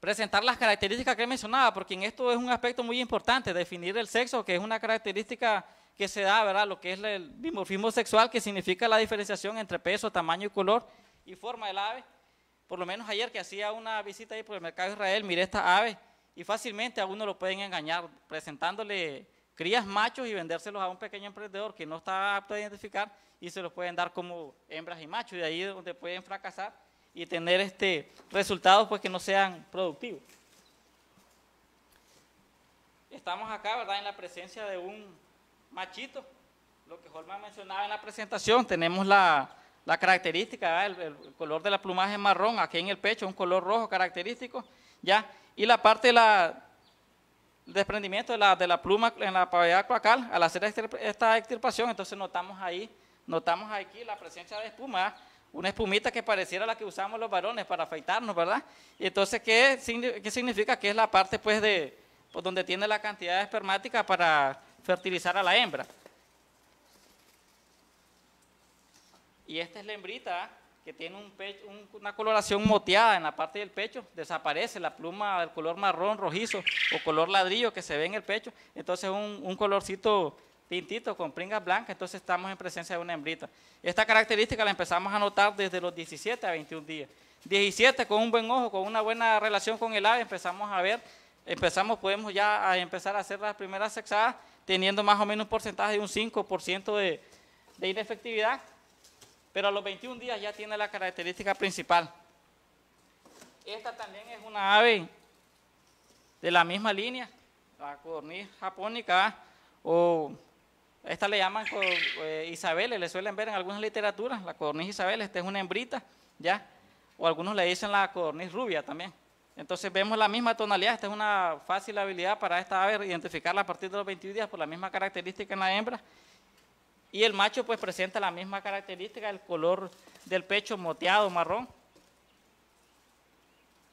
Presentar las características que mencionaba, porque en esto es un aspecto muy importante, definir el sexo, que es una característica que se da, ¿verdad? Lo que es el dimorfismo sexual, que significa la diferenciación entre peso, tamaño y color y forma del ave por lo menos ayer que hacía una visita ahí por el mercado de Israel, miré esta aves y fácilmente a uno lo pueden engañar presentándole crías machos y vendérselos a un pequeño emprendedor que no está apto a identificar y se los pueden dar como hembras y machos y ahí es donde pueden fracasar y tener este resultados pues que no sean productivos. Estamos acá, ¿verdad? En la presencia de un machito, lo que Holman mencionaba en la presentación, tenemos la la característica, el, color de la plumaje es marrón, aquí en el pecho un color rojo característico, ¿ya? Y la parte del desprendimiento de la, de la, pluma en la pavidad cloacal, al hacer esta extirpación, entonces notamos ahí, notamos aquí la presencia de espuma, una espumita que pareciera la que usamos los varones para afeitarnos, ¿verdad? Y entonces, ¿qué, qué significa? Que es la parte, pues, de, donde tiene la cantidad de espermática para fertilizar a la hembra. Y esta es la hembrita que tiene una coloración moteada en la parte del pecho, desaparece la pluma del color marrón, rojizo o color ladrillo que se ve en el pecho. Entonces un, un colorcito pintito con pringas blancas, entonces estamos en presencia de una hembrita. Esta característica la empezamos a notar desde los 17 a 21 días. 17 con un buen ojo, con una buena relación con el ave, empezamos a ver, empezamos, podemos ya a empezar a hacer las primeras sexadas teniendo más o menos un porcentaje de un 5% de, de inefectividad pero a los 21 días ya tiene la característica principal. Esta también es una ave de la misma línea, la codorniz japónica, o esta le llaman eh, Isabel, le suelen ver en algunas literaturas, la codorniz Isabel, esta es una hembrita, ¿ya? O algunos le dicen la codorniz rubia también. Entonces vemos la misma tonalidad, esta es una fácil habilidad para esta ave identificarla a partir de los 21 días por la misma característica en la hembra y el macho pues presenta la misma característica, el color del pecho moteado, marrón.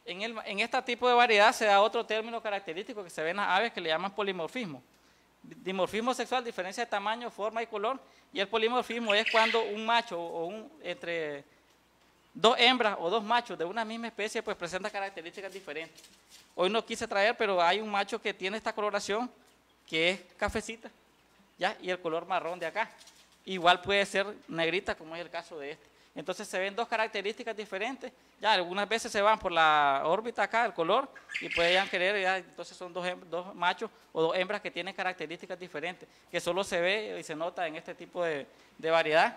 En, este tipo de variedad se da otro término característico que se ve en las aves que le llaman polimorfismo. Dimorfismo sexual, diferencia de tamaño, forma y color. Y el polimorfismo es cuando un macho o un, entre dos hembras o dos machos de una misma especie pues presenta características diferentes. Hoy no quise traer, pero hay un macho que tiene esta coloración que es cafecita, ¿ya? Y el color marrón de acá. Igual puede ser negrita, como es el caso de este. Entonces se ven dos características diferentes. Ya algunas veces se van por la órbita acá, el color, y podrían querer, ya, entonces son dos, dos machos o dos hembras que tienen características diferentes, que solo se ve y se nota en este tipo de, variedad.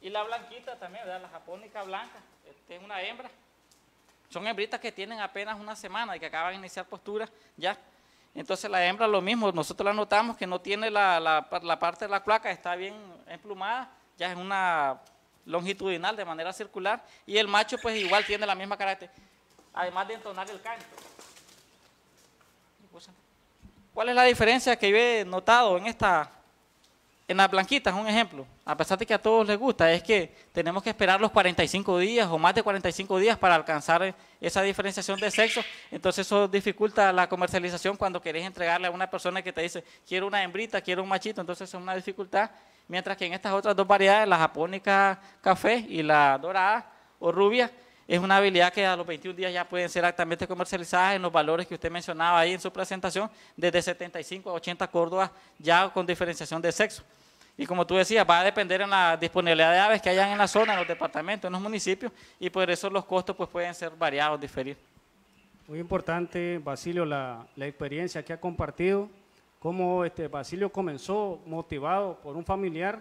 Y la blanquita también, ¿verdad? la japónica blanca, este, es una hembra. Son hembritas que tienen apenas una semana y que acaban de iniciar postura ya. Entonces la hembra lo mismo, nosotros la notamos que no tiene la, parte de la placa está bien emplumada, ya es una longitudinal de manera circular, y el macho pues igual tiene la misma característica, además de entonar el canto. ¿Cuál es la diferencia que yo he notado en esta en las es un ejemplo, a pesar de que a todos les gusta, es que tenemos que esperar los 45 días o más de 45 días para alcanzar esa diferenciación de sexo. Entonces eso dificulta la comercialización cuando querés entregarle a una persona que te dice, quiero una hembrita, quiero un machito, entonces es una dificultad. Mientras que en estas otras dos variedades, la japónica café y la dorada o rubia, es una habilidad que a los 21 días ya pueden ser altamente comercializadas en los valores que usted mencionaba ahí en su presentación, desde 75 a 80 córdobas ya con diferenciación de sexo. Y como tú decías, va a depender en la disponibilidad de aves que hayan en la zona, en los departamentos, en los municipios, y por eso los costos pues, pueden ser variados, diferir. Muy importante, Basilio, la, la experiencia que ha compartido, cómo este, Basilio comenzó motivado por un familiar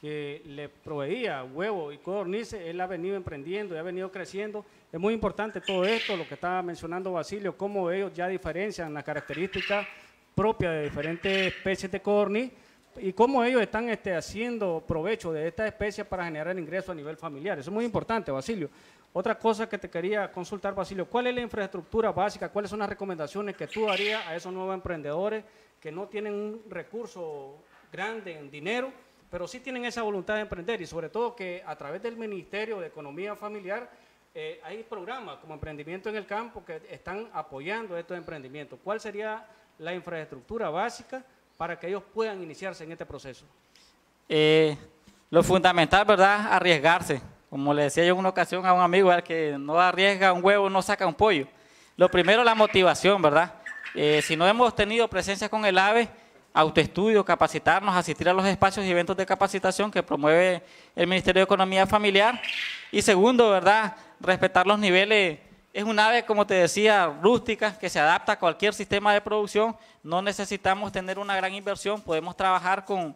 que le proveía huevo y codornices, él ha venido emprendiendo y ha venido creciendo. Es muy importante todo esto, lo que estaba mencionando Basilio, cómo ellos ya diferencian las características propias de diferentes especies de codornices, y cómo ellos están este, haciendo provecho de esta especie para generar ingreso a nivel familiar. Eso es muy importante, Basilio. Otra cosa que te quería consultar, Basilio, ¿cuál es la infraestructura básica? ¿Cuáles son las recomendaciones que tú harías a esos nuevos emprendedores que no tienen un recurso grande en dinero, pero sí tienen esa voluntad de emprender y sobre todo que a través del Ministerio de Economía Familiar eh, hay programas como Emprendimiento en el Campo que están apoyando estos emprendimientos. ¿Cuál sería la infraestructura básica? para que ellos puedan iniciarse en este proceso? Eh, lo fundamental, ¿verdad? Arriesgarse. Como le decía yo en una ocasión a un amigo, el que no arriesga un huevo, no saca un pollo. Lo primero, la motivación, ¿verdad? Eh, si no hemos tenido presencia con el AVE, autoestudio, capacitarnos, asistir a los espacios y eventos de capacitación que promueve el Ministerio de Economía Familiar. Y segundo, ¿verdad? Respetar los niveles es un ave, como te decía, rústica, que se adapta a cualquier sistema de producción. No necesitamos tener una gran inversión, podemos trabajar con,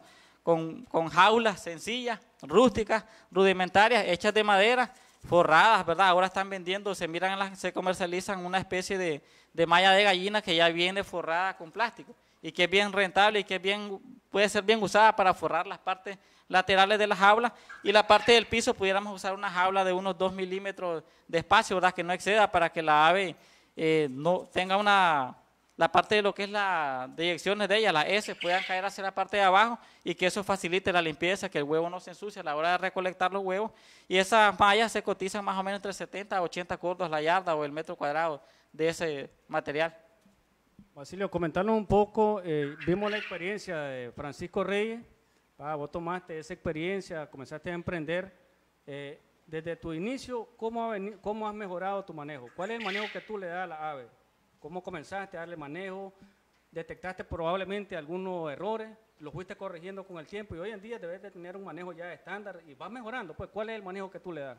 jaulas sencillas, rústicas, rudimentarias, hechas de madera, forradas, ¿verdad? Ahora están vendiendo, se miran, se comercializan una especie de, malla de gallina que ya viene forrada con plástico y que es bien rentable y que bien, puede ser bien usada para forrar las partes laterales de las jaulas y la parte del piso pudiéramos usar una jaula de unos 2 milímetros de espacio, ¿verdad? Que no exceda para que la ave eh, no tenga una, la parte de lo que es las deyecciones de ella, las S, puedan caer hacia la parte de abajo y que eso facilite la limpieza, que el huevo no se ensucie a la hora de recolectar los huevos. Y esas mallas se cotizan más o menos entre 70 a 80 cordos la yarda o el metro cuadrado de ese material. Basilio, comentarnos un poco, eh, vimos la experiencia de Francisco Reyes, vos tomaste esa experiencia, comenzaste a emprender. Eh, desde tu inicio, ¿cómo, ¿cómo, has mejorado tu manejo? ¿Cuál es el manejo que tú le das a la ave? ¿Cómo comenzaste a darle manejo? ¿Detectaste probablemente algunos errores? ¿Los fuiste corrigiendo con el tiempo? Y hoy en día debes de tener un manejo ya estándar y vas mejorando. Pues, ¿cuál es el manejo que tú le das?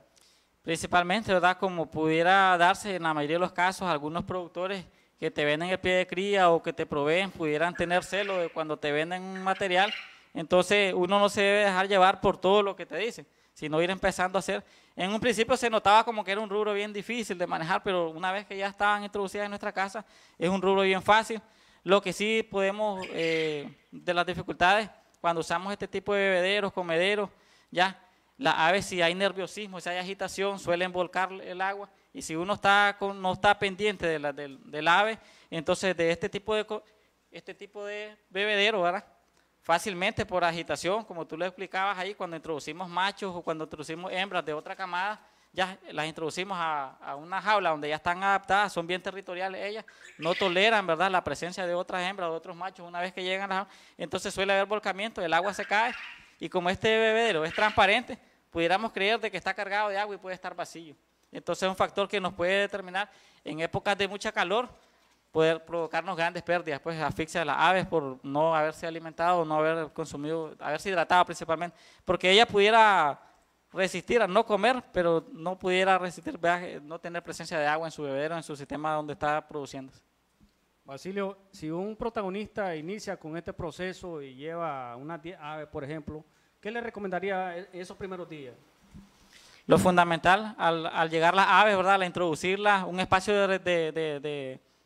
Principalmente, ¿verdad? Como pudiera darse en la mayoría de los casos, algunos productores que te venden el pie de cría o que te proveen, pudieran tener celo cuando te venden un material entonces uno no se debe dejar llevar por todo lo que te dicen, sino ir empezando a hacer. En un principio se notaba como que era un rubro bien difícil de manejar, pero una vez que ya estaban introducidas en nuestra casa, es un rubro bien fácil. Lo que sí podemos, eh, de las dificultades, cuando usamos este tipo de bebederos, comederos, ya, las aves si hay nerviosismo, si hay agitación, suelen volcar el agua. Y si uno está con, no está pendiente de del, ave, entonces de este tipo de, este tipo de bebedero, ¿verdad? fácilmente por agitación, como tú lo explicabas ahí, cuando introducimos machos o cuando introducimos hembras de otra camada, ya las introducimos a, una jaula donde ya están adaptadas, son bien territoriales ellas, no toleran, ¿verdad?, la presencia de otras hembras, de otros machos, una vez que llegan, a la jaula, entonces suele haber volcamiento, el agua se cae, y como este bebedero es transparente, pudiéramos creer que está cargado de agua y puede estar vacío. Entonces es un factor que nos puede determinar en épocas de mucha calor, poder provocarnos grandes pérdidas, pues asfixia de las aves por no haberse alimentado, no haber consumido, haberse hidratado principalmente, porque ella pudiera resistir a no comer, pero no pudiera resistir, no tener presencia de agua en su bebedero, en su sistema donde está produciéndose. Basilio, si un protagonista inicia con este proceso y lleva unas 10 aves, por ejemplo, ¿qué le recomendaría e-, esos primeros días? Lo fundamental, al, llegar las aves, ¿verdad? Al introducirlas, un espacio de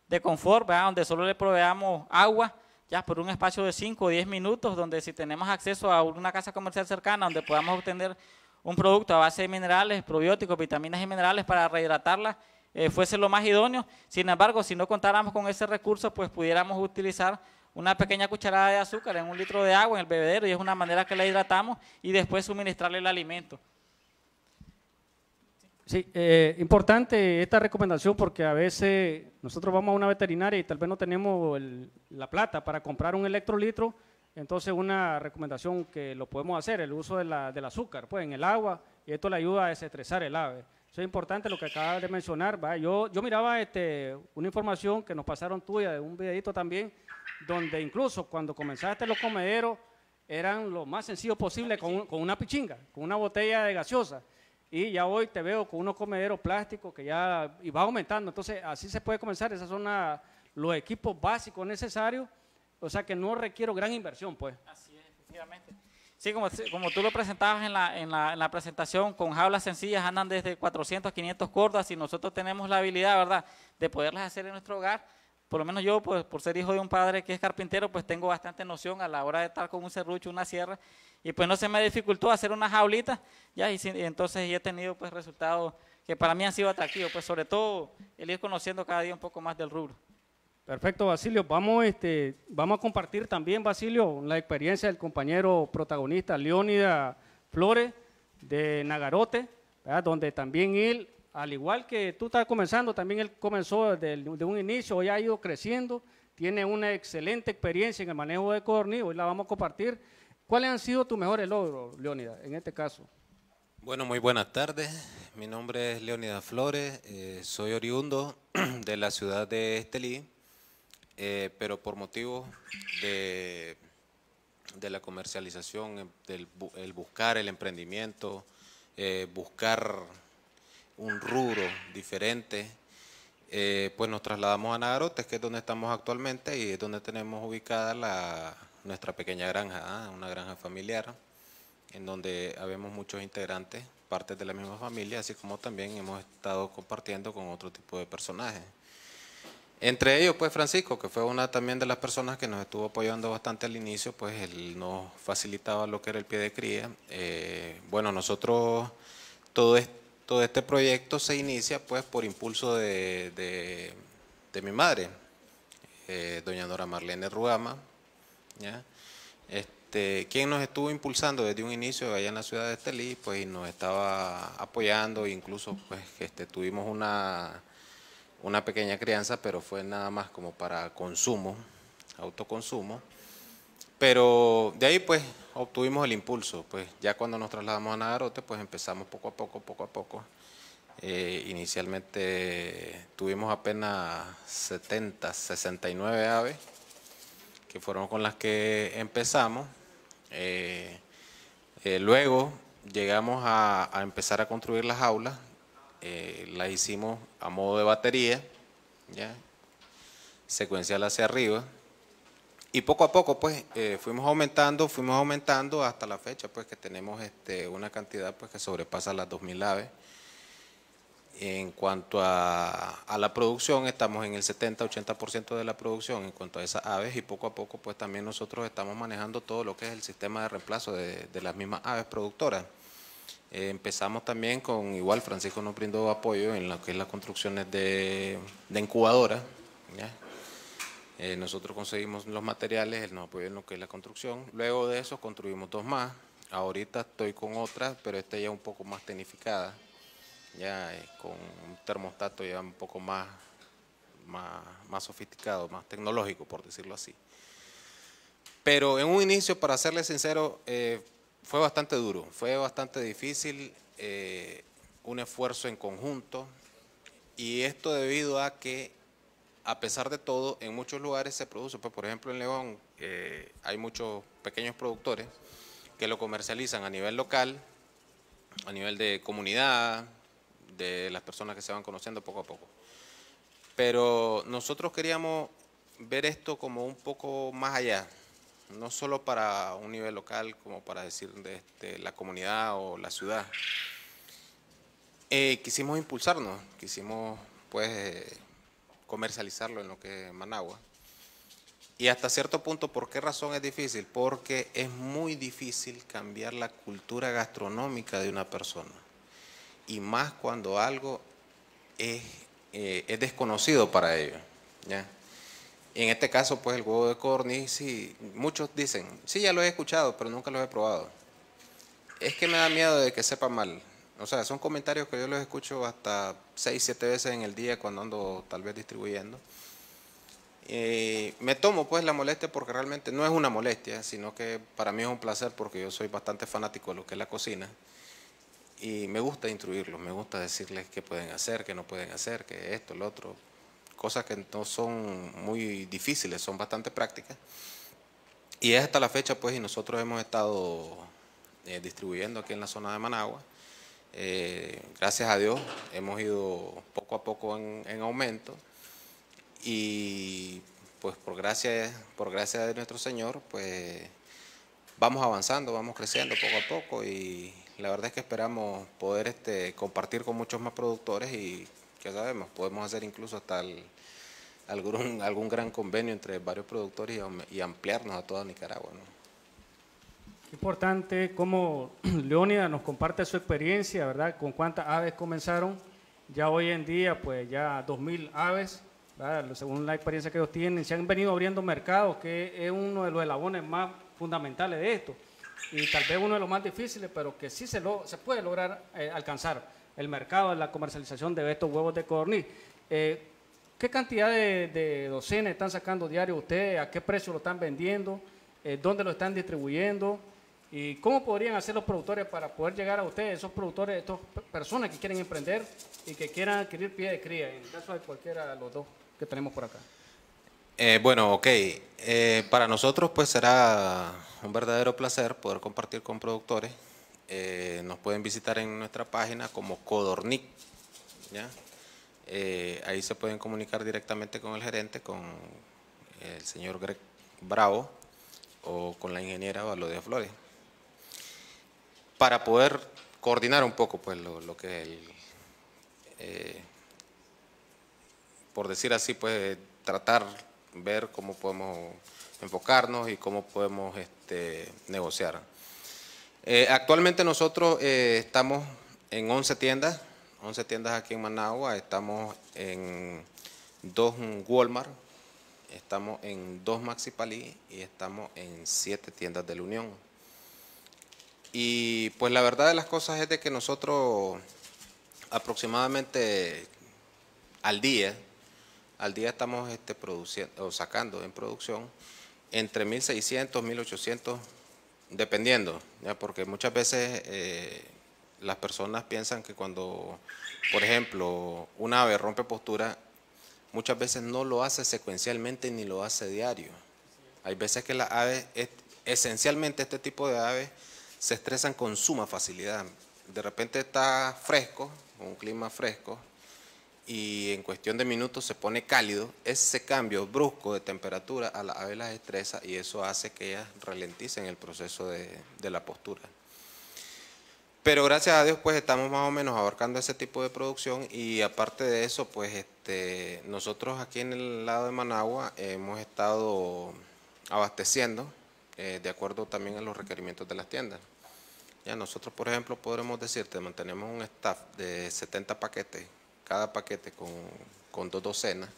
de confort, donde solo le proveamos agua, ya por un espacio de 5 o 10 minutos, donde si tenemos acceso a una casa comercial cercana, donde podamos obtener un producto a base de minerales, probióticos, vitaminas y minerales para rehidratarla, eh, fuese lo más idóneo. Sin embargo, si no contáramos con ese recurso, pues pudiéramos utilizar una pequeña cucharada de azúcar en un litro de agua en el bebedero y es una manera que la hidratamos y después suministrarle el alimento. Sí, eh, importante esta recomendación porque a veces nosotros vamos a una veterinaria y tal vez no tenemos la plata para comprar un electrolitro, entonces una recomendación que lo podemos hacer, el uso de la, del azúcar, pues en el agua, y esto le ayuda a desestresar el ave. Eso es importante lo que acabas de mencionar. ¿va? Yo, miraba este, una información que nos pasaron tuya, de un videito también, donde incluso cuando comenzaste los comederos eran lo más sencillo posible con, con una pichinga, con una botella de gaseosa y ya hoy te veo con unos comederos plásticos que ya y va aumentando. Entonces, así se puede comenzar. Esos son los equipos básicos necesarios, o sea que no requiero gran inversión, pues. Así es, efectivamente. Sí, como, como tú lo presentabas en la, en, la, en la presentación, con jaulas sencillas andan desde 400 a 500 cordas y nosotros tenemos la habilidad, ¿verdad?, de poderlas hacer en nuestro hogar por lo menos yo, pues, por ser hijo de un padre que es carpintero, pues tengo bastante noción a la hora de estar con un serrucho, una sierra, y pues no se me dificultó hacer unas jaulita ya, y, entonces he tenido pues resultados que para mí han sido atractivos, pues sobre todo el ir conociendo cada día un poco más del rubro. Perfecto, Basilio. Vamos, este, vamos a compartir también, Basilio, la experiencia del compañero protagonista Leónida Flores de Nagarote, donde también él, al igual que tú estás comenzando, también él comenzó desde de un inicio, hoy ha ido creciendo, tiene una excelente experiencia en el manejo de codorniz, hoy la vamos a compartir. ¿Cuáles han sido tus mejores logros, leonida en este caso? Bueno, muy buenas tardes. Mi nombre es Leónida Flores. Eh, soy oriundo de la ciudad de Estelí, eh, pero por motivos de, la comercialización, em, el buscar el emprendimiento, eh, buscar un rubro diferente, pues nos trasladamos a Nagarotes, que es donde estamos actualmente y es donde tenemos ubicada la nuestra pequeña granja, ah, una granja familiar, en donde habíamos muchos integrantes, partes de la misma familia, así como también hemos estado compartiendo con otro tipo de personajes. Entre ellos, pues Francisco, que fue una también de las personas que nos estuvo apoyando bastante al inicio, pues él nos facilitaba lo que era el pie de cría. Eh, bueno, nosotros, todo, este proyecto se inicia pues por impulso de, mi madre, eh, doña Nora Marlene Rugama, ¿ya? Este, quien nos estuvo impulsando desde un inicio allá en la ciudad de Estelí, pues nos estaba apoyando, incluso pues este, tuvimos una, una pequeña crianza, pero fue nada más como para consumo, autoconsumo. Pero de ahí pues obtuvimos el impulso, pues ya cuando nos trasladamos a Nagarote, pues empezamos poco a poco, poco a poco. Eh, inicialmente tuvimos apenas 70, 69 aves que fueron con las que empezamos. Eh, eh, luego llegamos a, empezar a construir las aulas, eh, las hicimos a modo de batería, ¿ya? secuencial hacia arriba, y poco a poco pues fuimos aumentando, fuimos aumentando hasta la fecha pues que tenemos este, una cantidad pues que sobrepasa las 2.000 aves. En cuanto a, la producción, estamos en el 70-80% de la producción en cuanto a esas aves y poco a poco pues también nosotros estamos manejando todo lo que es el sistema de reemplazo de, las mismas aves productoras. Eh, empezamos también con, igual Francisco nos brindó apoyo en lo que es las construcciones de, de incubadoras. Eh, nosotros conseguimos los materiales, él nos apoyó en lo que es la construcción. Luego de eso construimos dos más. Ahorita estoy con otras, pero esta ya un poco más tecnificada ya eh, con un termostato ya un poco más, más, sofisticado, más tecnológico, por decirlo así. Pero en un inicio, para serles sincero, eh, fue bastante duro, fue bastante difícil, eh, un esfuerzo en conjunto, y esto debido a que, a pesar de todo, en muchos lugares se produce, pues, por ejemplo en León hay muchos pequeños productores que lo comercializan a nivel local, a nivel de comunidad, de las personas que se van conociendo poco a poco. Pero nosotros queríamos ver esto como un poco más allá, no solo para un nivel local, como para decir de este, la comunidad o la ciudad. Eh, quisimos impulsarnos, quisimos pues eh, comercializarlo en lo que es Managua. Y hasta cierto punto, ¿por qué razón es difícil? Porque es muy difícil cambiar la cultura gastronómica de una persona y más cuando algo eh, es, desconocido para ellos. ¿ya? En este caso, pues el huevo de Corny, muchos dicen, sí, ya lo he escuchado, pero nunca lo he probado. Es que me da miedo de que sepa mal. O sea, son comentarios que yo los escucho hasta 6, 7 veces en el día cuando ando tal vez distribuyendo. Eh, me tomo pues la molestia porque realmente no es una molestia, sino que para mí es un placer porque yo soy bastante fanático de lo que es la cocina y me gusta instruirlos, me gusta decirles qué pueden hacer, qué no pueden hacer, qué esto, lo otro, cosas que no son muy difíciles, son bastante prácticas. Y es hasta la fecha, pues, y nosotros hemos estado eh, distribuyendo aquí en la zona de Managua. Eh, gracias a Dios hemos ido poco a poco en, aumento y pues por gracias por gracia de nuestro Señor, pues vamos avanzando, vamos creciendo poco a poco y la verdad es que esperamos poder este, compartir con muchos más productores y ya sabemos, podemos hacer incluso hasta algún, gran convenio entre varios productores y, ampliarnos a toda Nicaragua. Importante cómo Leónida nos comparte su experiencia, ¿verdad? Con cuántas aves comenzaron. Ya hoy en día, pues ya 2.000 aves, ¿verdad? según la experiencia que ellos tienen, se han venido abriendo mercados, que es uno de los elabones más fundamentales de esto y tal vez uno de los más difíciles, pero que sí se, se puede lograr eh, alcanzar el mercado la comercialización de estos huevos de codorniz. Eh, ¿Qué cantidad de, docenas están sacando diario ustedes? ¿A qué precio lo están vendiendo? Eh, ¿Dónde lo están distribuyendo? ¿Y cómo podrían hacer los productores para poder llegar a ustedes, esos productores, estas personas que quieren emprender y que quieran adquirir pie de cría, en el caso de cualquiera de los dos que tenemos por acá? Eh, bueno, ok. Eh, para nosotros pues será un verdadero placer poder compartir con productores. Eh, nos pueden visitar en nuestra página como Codornic. ¿ya? ahí se pueden comunicar directamente con el gerente, con el señor Greg Bravo o con la ingeniera Valodia Flores. Para poder coordinar un poco pues lo, lo que es el, por decir así, pues tratar ver cómo podemos enfocarnos y cómo podemos este, negociar. Eh, actualmente nosotros eh, estamos en 11 tiendas, 11 tiendas aquí en Managua, estamos en dos Walmart, estamos en dos Maxipalí y estamos en siete tiendas de la Unión. Y pues la verdad de las cosas es de que nosotros aproximadamente al día al día estamos este, produciendo, o sacando en producción entre 1.600, 1.800, dependiendo, porque muchas veces eh, las personas piensan que cuando, por ejemplo, un ave rompe postura, muchas veces no lo hace secuencialmente ni lo hace diario. Hay veces que las aves, esencialmente este tipo de aves, se estresan con suma facilidad. De repente está fresco, un clima fresco, y en cuestión de minutos se pone cálido, ese cambio brusco de temperatura a la ave las estresa y eso hace que ellas ralenticen el proceso de, la postura. Pero gracias a Dios pues estamos más o menos abarcando ese tipo de producción y aparte de eso pues este, nosotros aquí en el lado de Managua hemos estado abasteciendo eh, de acuerdo también a los requerimientos de las tiendas. Ya nosotros por ejemplo podremos decirte, mantenemos un staff de 70 paquetes cada paquete con, dos docenas.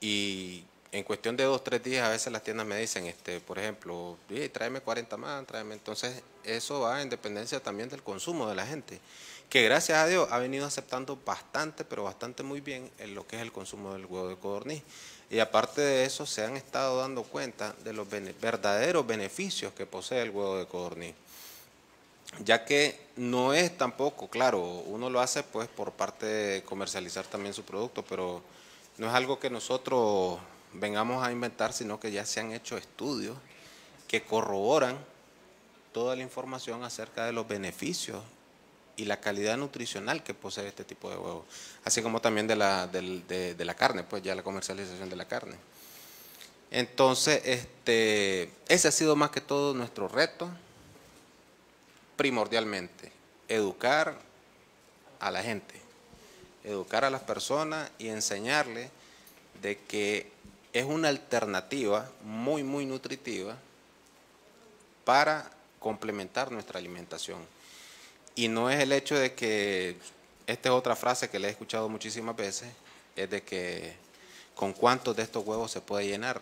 Y en cuestión de dos, tres días, a veces las tiendas me dicen, este, por ejemplo, tráeme 40 más, tráeme. Entonces, eso va en dependencia también del consumo de la gente, que gracias a Dios ha venido aceptando bastante, pero bastante muy bien en lo que es el consumo del huevo de codorniz. Y aparte de eso, se han estado dando cuenta de los verdaderos beneficios que posee el huevo de codorniz ya que no es tampoco, claro, uno lo hace pues por parte de comercializar también su producto, pero no es algo que nosotros vengamos a inventar, sino que ya se han hecho estudios que corroboran toda la información acerca de los beneficios y la calidad nutricional que posee este tipo de huevos, así como también de la, de la carne, pues ya la comercialización de la carne. Entonces, este, ese ha sido más que todo nuestro reto primordialmente, educar a la gente, educar a las personas y enseñarles de que es una alternativa muy, muy nutritiva para complementar nuestra alimentación. Y no es el hecho de que, esta es otra frase que le he escuchado muchísimas veces, es de que con cuántos de estos huevos se puede llenar.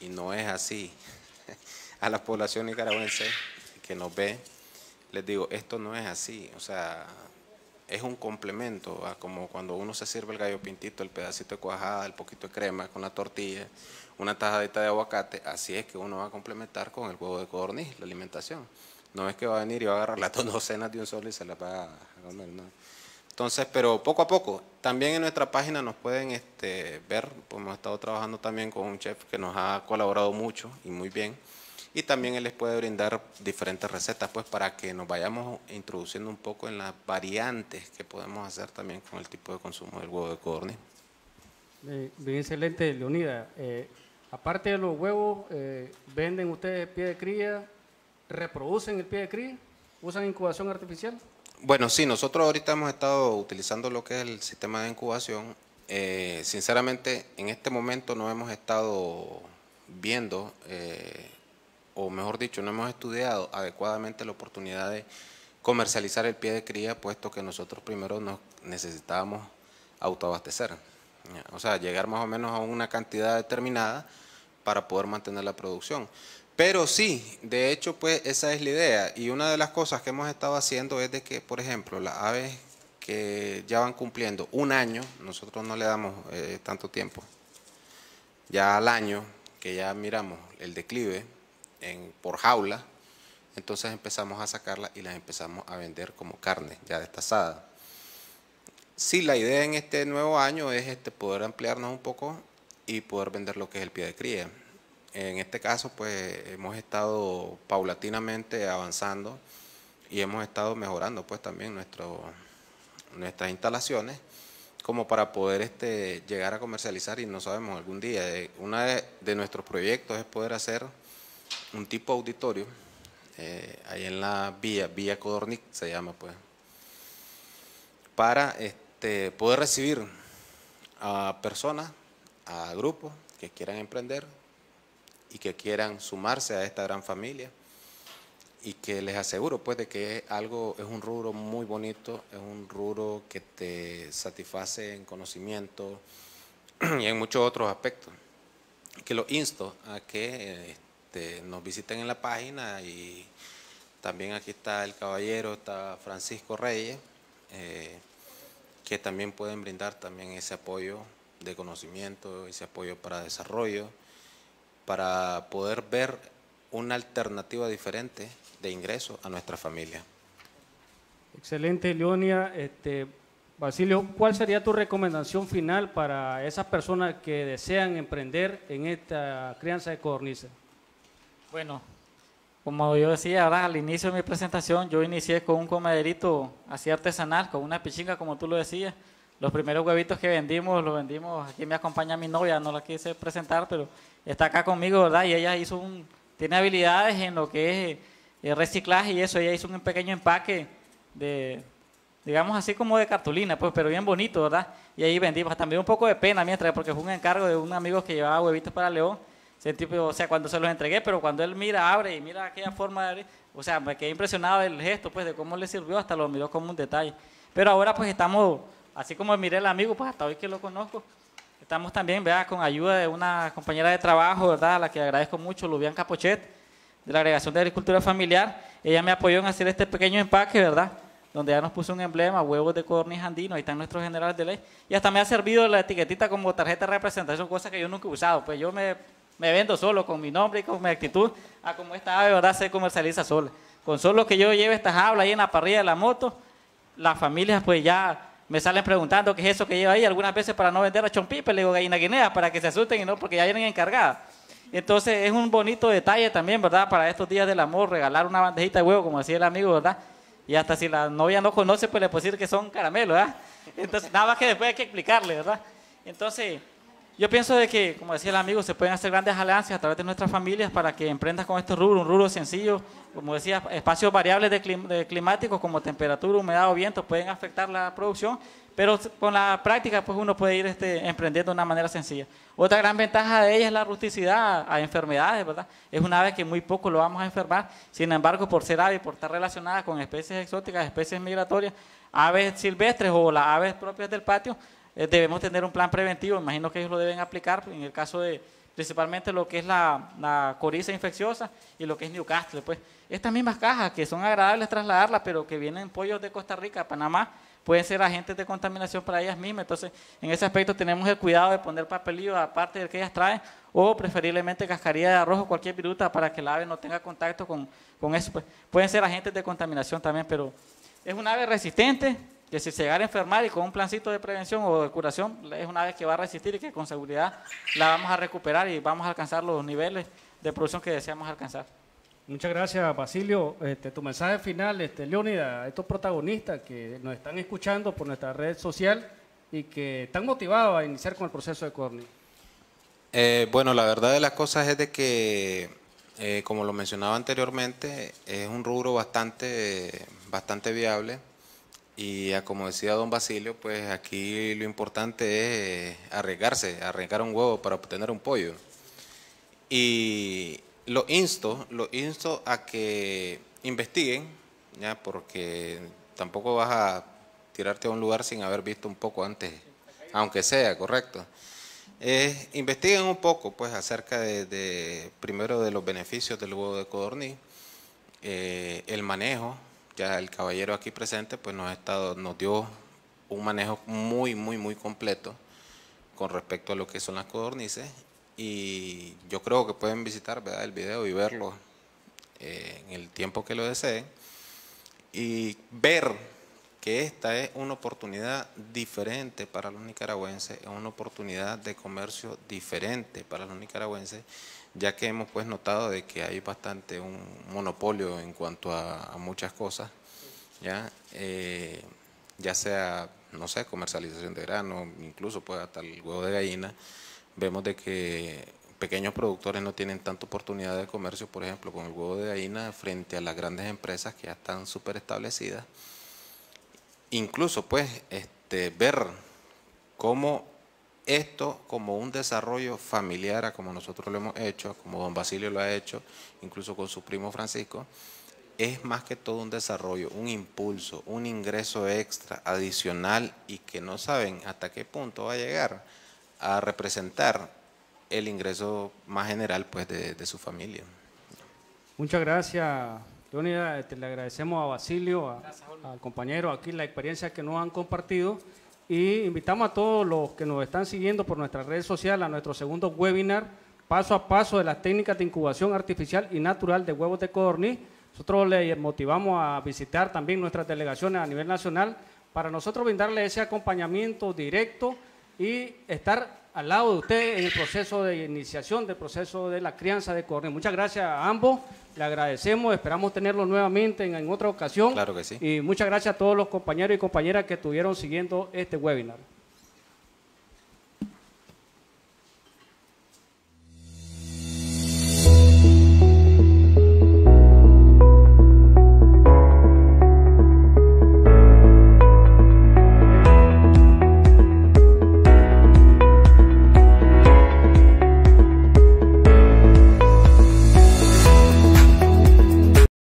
Y no es así. A la población nicaragüense que nos ve, les digo, esto no es así, o sea, es un complemento, a como cuando uno se sirve el gallo pintito, el pedacito de cuajada, el poquito de crema con la tortilla, una tajadita de aguacate, así es que uno va a complementar con el huevo de codorniz, la alimentación. No es que va a venir y va a agarrar las dos docenas de un solo y se las va a comer, Entonces, pero poco a poco, también en nuestra página nos pueden este, ver, pues hemos estado trabajando también con un chef que nos ha colaborado mucho y muy bien y también él les puede brindar diferentes recetas pues para que nos vayamos introduciendo un poco en las variantes que podemos hacer también con el tipo de consumo del huevo de codorniz. Bien, excelente, Leonida. Eh, aparte de los huevos, eh, ¿venden ustedes pie de cría? ¿Reproducen el pie de cría? ¿Usan incubación artificial? Bueno, sí, nosotros ahorita hemos estado utilizando lo que es el sistema de incubación. Eh, sinceramente, en este momento no hemos estado viendo o mejor dicho, no hemos estudiado adecuadamente la oportunidad de comercializar el pie de cría, puesto que nosotros primero nos necesitábamos autoabastecer. O sea, llegar más o menos a una cantidad determinada para poder mantener la producción. Pero sí, de hecho, pues esa es la idea. Y una de las cosas que hemos estado haciendo es de que, por ejemplo, las aves que ya van cumpliendo un año, nosotros no le damos eh, tanto tiempo, ya al año que ya miramos el declive, por jaula, entonces empezamos a sacarlas y las empezamos a vender como carne ya destazada. Sí, la idea en este nuevo año es este, poder ampliarnos un poco y poder vender lo que es el pie de cría. En este caso, pues hemos estado paulatinamente avanzando y hemos estado mejorando pues también nuestras instalaciones como para poder este, llegar a comercializar y no sabemos algún día. Eh, Uno de nuestros proyectos es poder hacer un tipo auditorio eh, ahí en la vía, vía Codornic se llama pues, para este, poder recibir a personas, a grupos que quieran emprender y que quieran sumarse a esta gran familia y que les aseguro pues de que es algo, es un rubro muy bonito, es un rubro que te satisface en conocimiento y en muchos otros aspectos. Que lo insto a que este, este, nos visiten en la página y también aquí está el caballero, está Francisco Reyes, eh, que también pueden brindar también ese apoyo de conocimiento, ese apoyo para desarrollo, para poder ver una alternativa diferente de ingreso a nuestra familia. Excelente, Leonia. Este, Basilio, ¿cuál sería tu recomendación final para esas personas que desean emprender en esta crianza de codornices? Bueno, como yo decía ahora al inicio de mi presentación, yo inicié con un comederito así artesanal, con una pichinga, como tú lo decías. Los primeros huevitos que vendimos, los vendimos, aquí me acompaña mi novia, no la quise presentar, pero está acá conmigo, ¿verdad? Y ella hizo un, tiene habilidades en lo que es eh, reciclaje y eso, ella hizo un pequeño empaque de, digamos así como de cartulina, pues, pero bien bonito, ¿verdad? Y ahí vendimos, también un poco de pena mientras, porque fue un encargo de un amigo que llevaba huevitos para León, sentí, pues, o sea, cuando se los entregué, pero cuando él mira, abre y mira aquella forma de abrir, o sea, me quedé impresionado del gesto, pues, de cómo le sirvió, hasta lo miró como un detalle. Pero ahora, pues, estamos, así como miré el amigo, pues, hasta hoy que lo conozco, estamos también, vea, con ayuda de una compañera de trabajo, ¿verdad?, a la que agradezco mucho, Lubian Capochet, de la Agregación de Agricultura Familiar. Ella me apoyó en hacer este pequeño empaque, ¿verdad?, donde ya nos puso un emblema, huevos de codorniz andino, ahí están nuestros generales de ley. Y hasta me ha servido la etiquetita como tarjeta de representación, cosas que yo nunca he usado. Pues yo me me vendo solo con mi nombre y con mi actitud, a como esta ave, ¿verdad? Se comercializa sola. Con solo que yo lleve estas hablas ahí en la parrilla de la moto, las familias pues ya me salen preguntando qué es eso que lleva ahí. Algunas veces para no vender a chompipe le digo gallina guinea para que se asusten y no porque ya vienen encargadas. Entonces es un bonito detalle también, ¿verdad? Para estos días del amor, regalar una bandejita de huevo, como decía el amigo, ¿verdad? Y hasta si la novia no conoce, pues le puedo decir que son caramelos, ¿verdad? Entonces, nada más que después hay que explicarle, ¿verdad? Entonces, yo pienso de que, como decía el amigo, se pueden hacer grandes alianzas a través de nuestras familias para que emprendas con estos rubro, un rubro sencillo, como decía, espacios variables de, climáticos como temperatura, humedad o viento pueden afectar la producción, pero con la práctica pues uno puede ir este, emprendiendo de una manera sencilla. Otra gran ventaja de ella es la rusticidad a, enfermedades, ¿verdad? Es una ave que muy poco lo vamos a enfermar, sin embargo, por ser ave y por estar relacionada con especies exóticas, especies migratorias, aves silvestres o las aves propias del patio, eh, debemos tener un plan preventivo, imagino que ellos lo deben aplicar en el caso de principalmente lo que es la, coriza infecciosa y lo que es Newcastle. Pues estas mismas cajas que son agradables trasladarlas, pero que vienen pollos de Costa Rica, Panamá, pueden ser agentes de contaminación para ellas mismas. Entonces, en ese aspecto tenemos el cuidado de poner papelillo aparte del que ellas traen o preferiblemente cascarilla de arroz o cualquier viruta para que el ave no tenga contacto con, eso. Pues. pueden ser agentes de contaminación también, pero es un ave resistente, que si se llegara a enfermar y con un plancito de prevención o de curación, es una vez que va a resistir y que con seguridad la vamos a recuperar y vamos a alcanzar los niveles de producción que deseamos alcanzar. Muchas gracias, Basilio. Este, tu mensaje final, este, Leónida, a estos protagonistas que nos están escuchando por nuestra red social y que están motivados a iniciar con el proceso de Corny. Eh, bueno, la verdad de las cosas es de que, eh, como lo mencionaba anteriormente, es un rubro bastante, bastante viable y como decía don Basilio, pues aquí lo importante es arriesgarse, arriesgar un huevo para obtener un pollo. Y lo insto, lo insto a que investiguen, ya porque tampoco vas a tirarte a un lugar sin haber visto un poco antes, aunque sea, correcto. Eh, investiguen un poco, pues, acerca de, primero de los beneficios del huevo de codorniz, eh, el manejo, ya el caballero aquí presente pues nos ha estado, nos dio un manejo muy, muy, muy completo con respecto a lo que son las codornices y yo creo que pueden visitar el video y verlo eh, en el tiempo que lo deseen y ver que esta es una oportunidad diferente para los nicaragüenses, es una oportunidad de comercio diferente para los nicaragüenses ya que hemos pues notado de que hay bastante un monopolio en cuanto a, muchas cosas, ya, eh, ya sea, no sé, comercialización de grano, incluso pues hasta el huevo de gallina, vemos de que pequeños productores no tienen tanta oportunidad de comercio, por ejemplo, con el huevo de gallina frente a las grandes empresas que ya están súper establecidas. Incluso pues este, ver cómo esto como un desarrollo familiar, como nosotros lo hemos hecho, como don Basilio lo ha hecho, incluso con su primo Francisco, es más que todo un desarrollo, un impulso, un ingreso extra, adicional y que no saben hasta qué punto va a llegar a representar el ingreso más general pues, de, su familia. Muchas gracias, Leonida. Este, le agradecemos a Basilio, al compañero aquí la experiencia que nos han compartido. Y invitamos a todos los que nos están siguiendo por nuestras redes sociales a nuestro segundo webinar, paso a paso de las técnicas de incubación artificial y natural de huevos de codorniz. Nosotros les motivamos a visitar también nuestras delegaciones a nivel nacional para nosotros brindarles ese acompañamiento directo y estar al lado de usted en el proceso de iniciación del proceso de la crianza de corne. Muchas gracias a ambos, le agradecemos, esperamos tenerlos nuevamente en, en otra ocasión. Claro que sí. Y muchas gracias a todos los compañeros y compañeras que estuvieron siguiendo este webinar.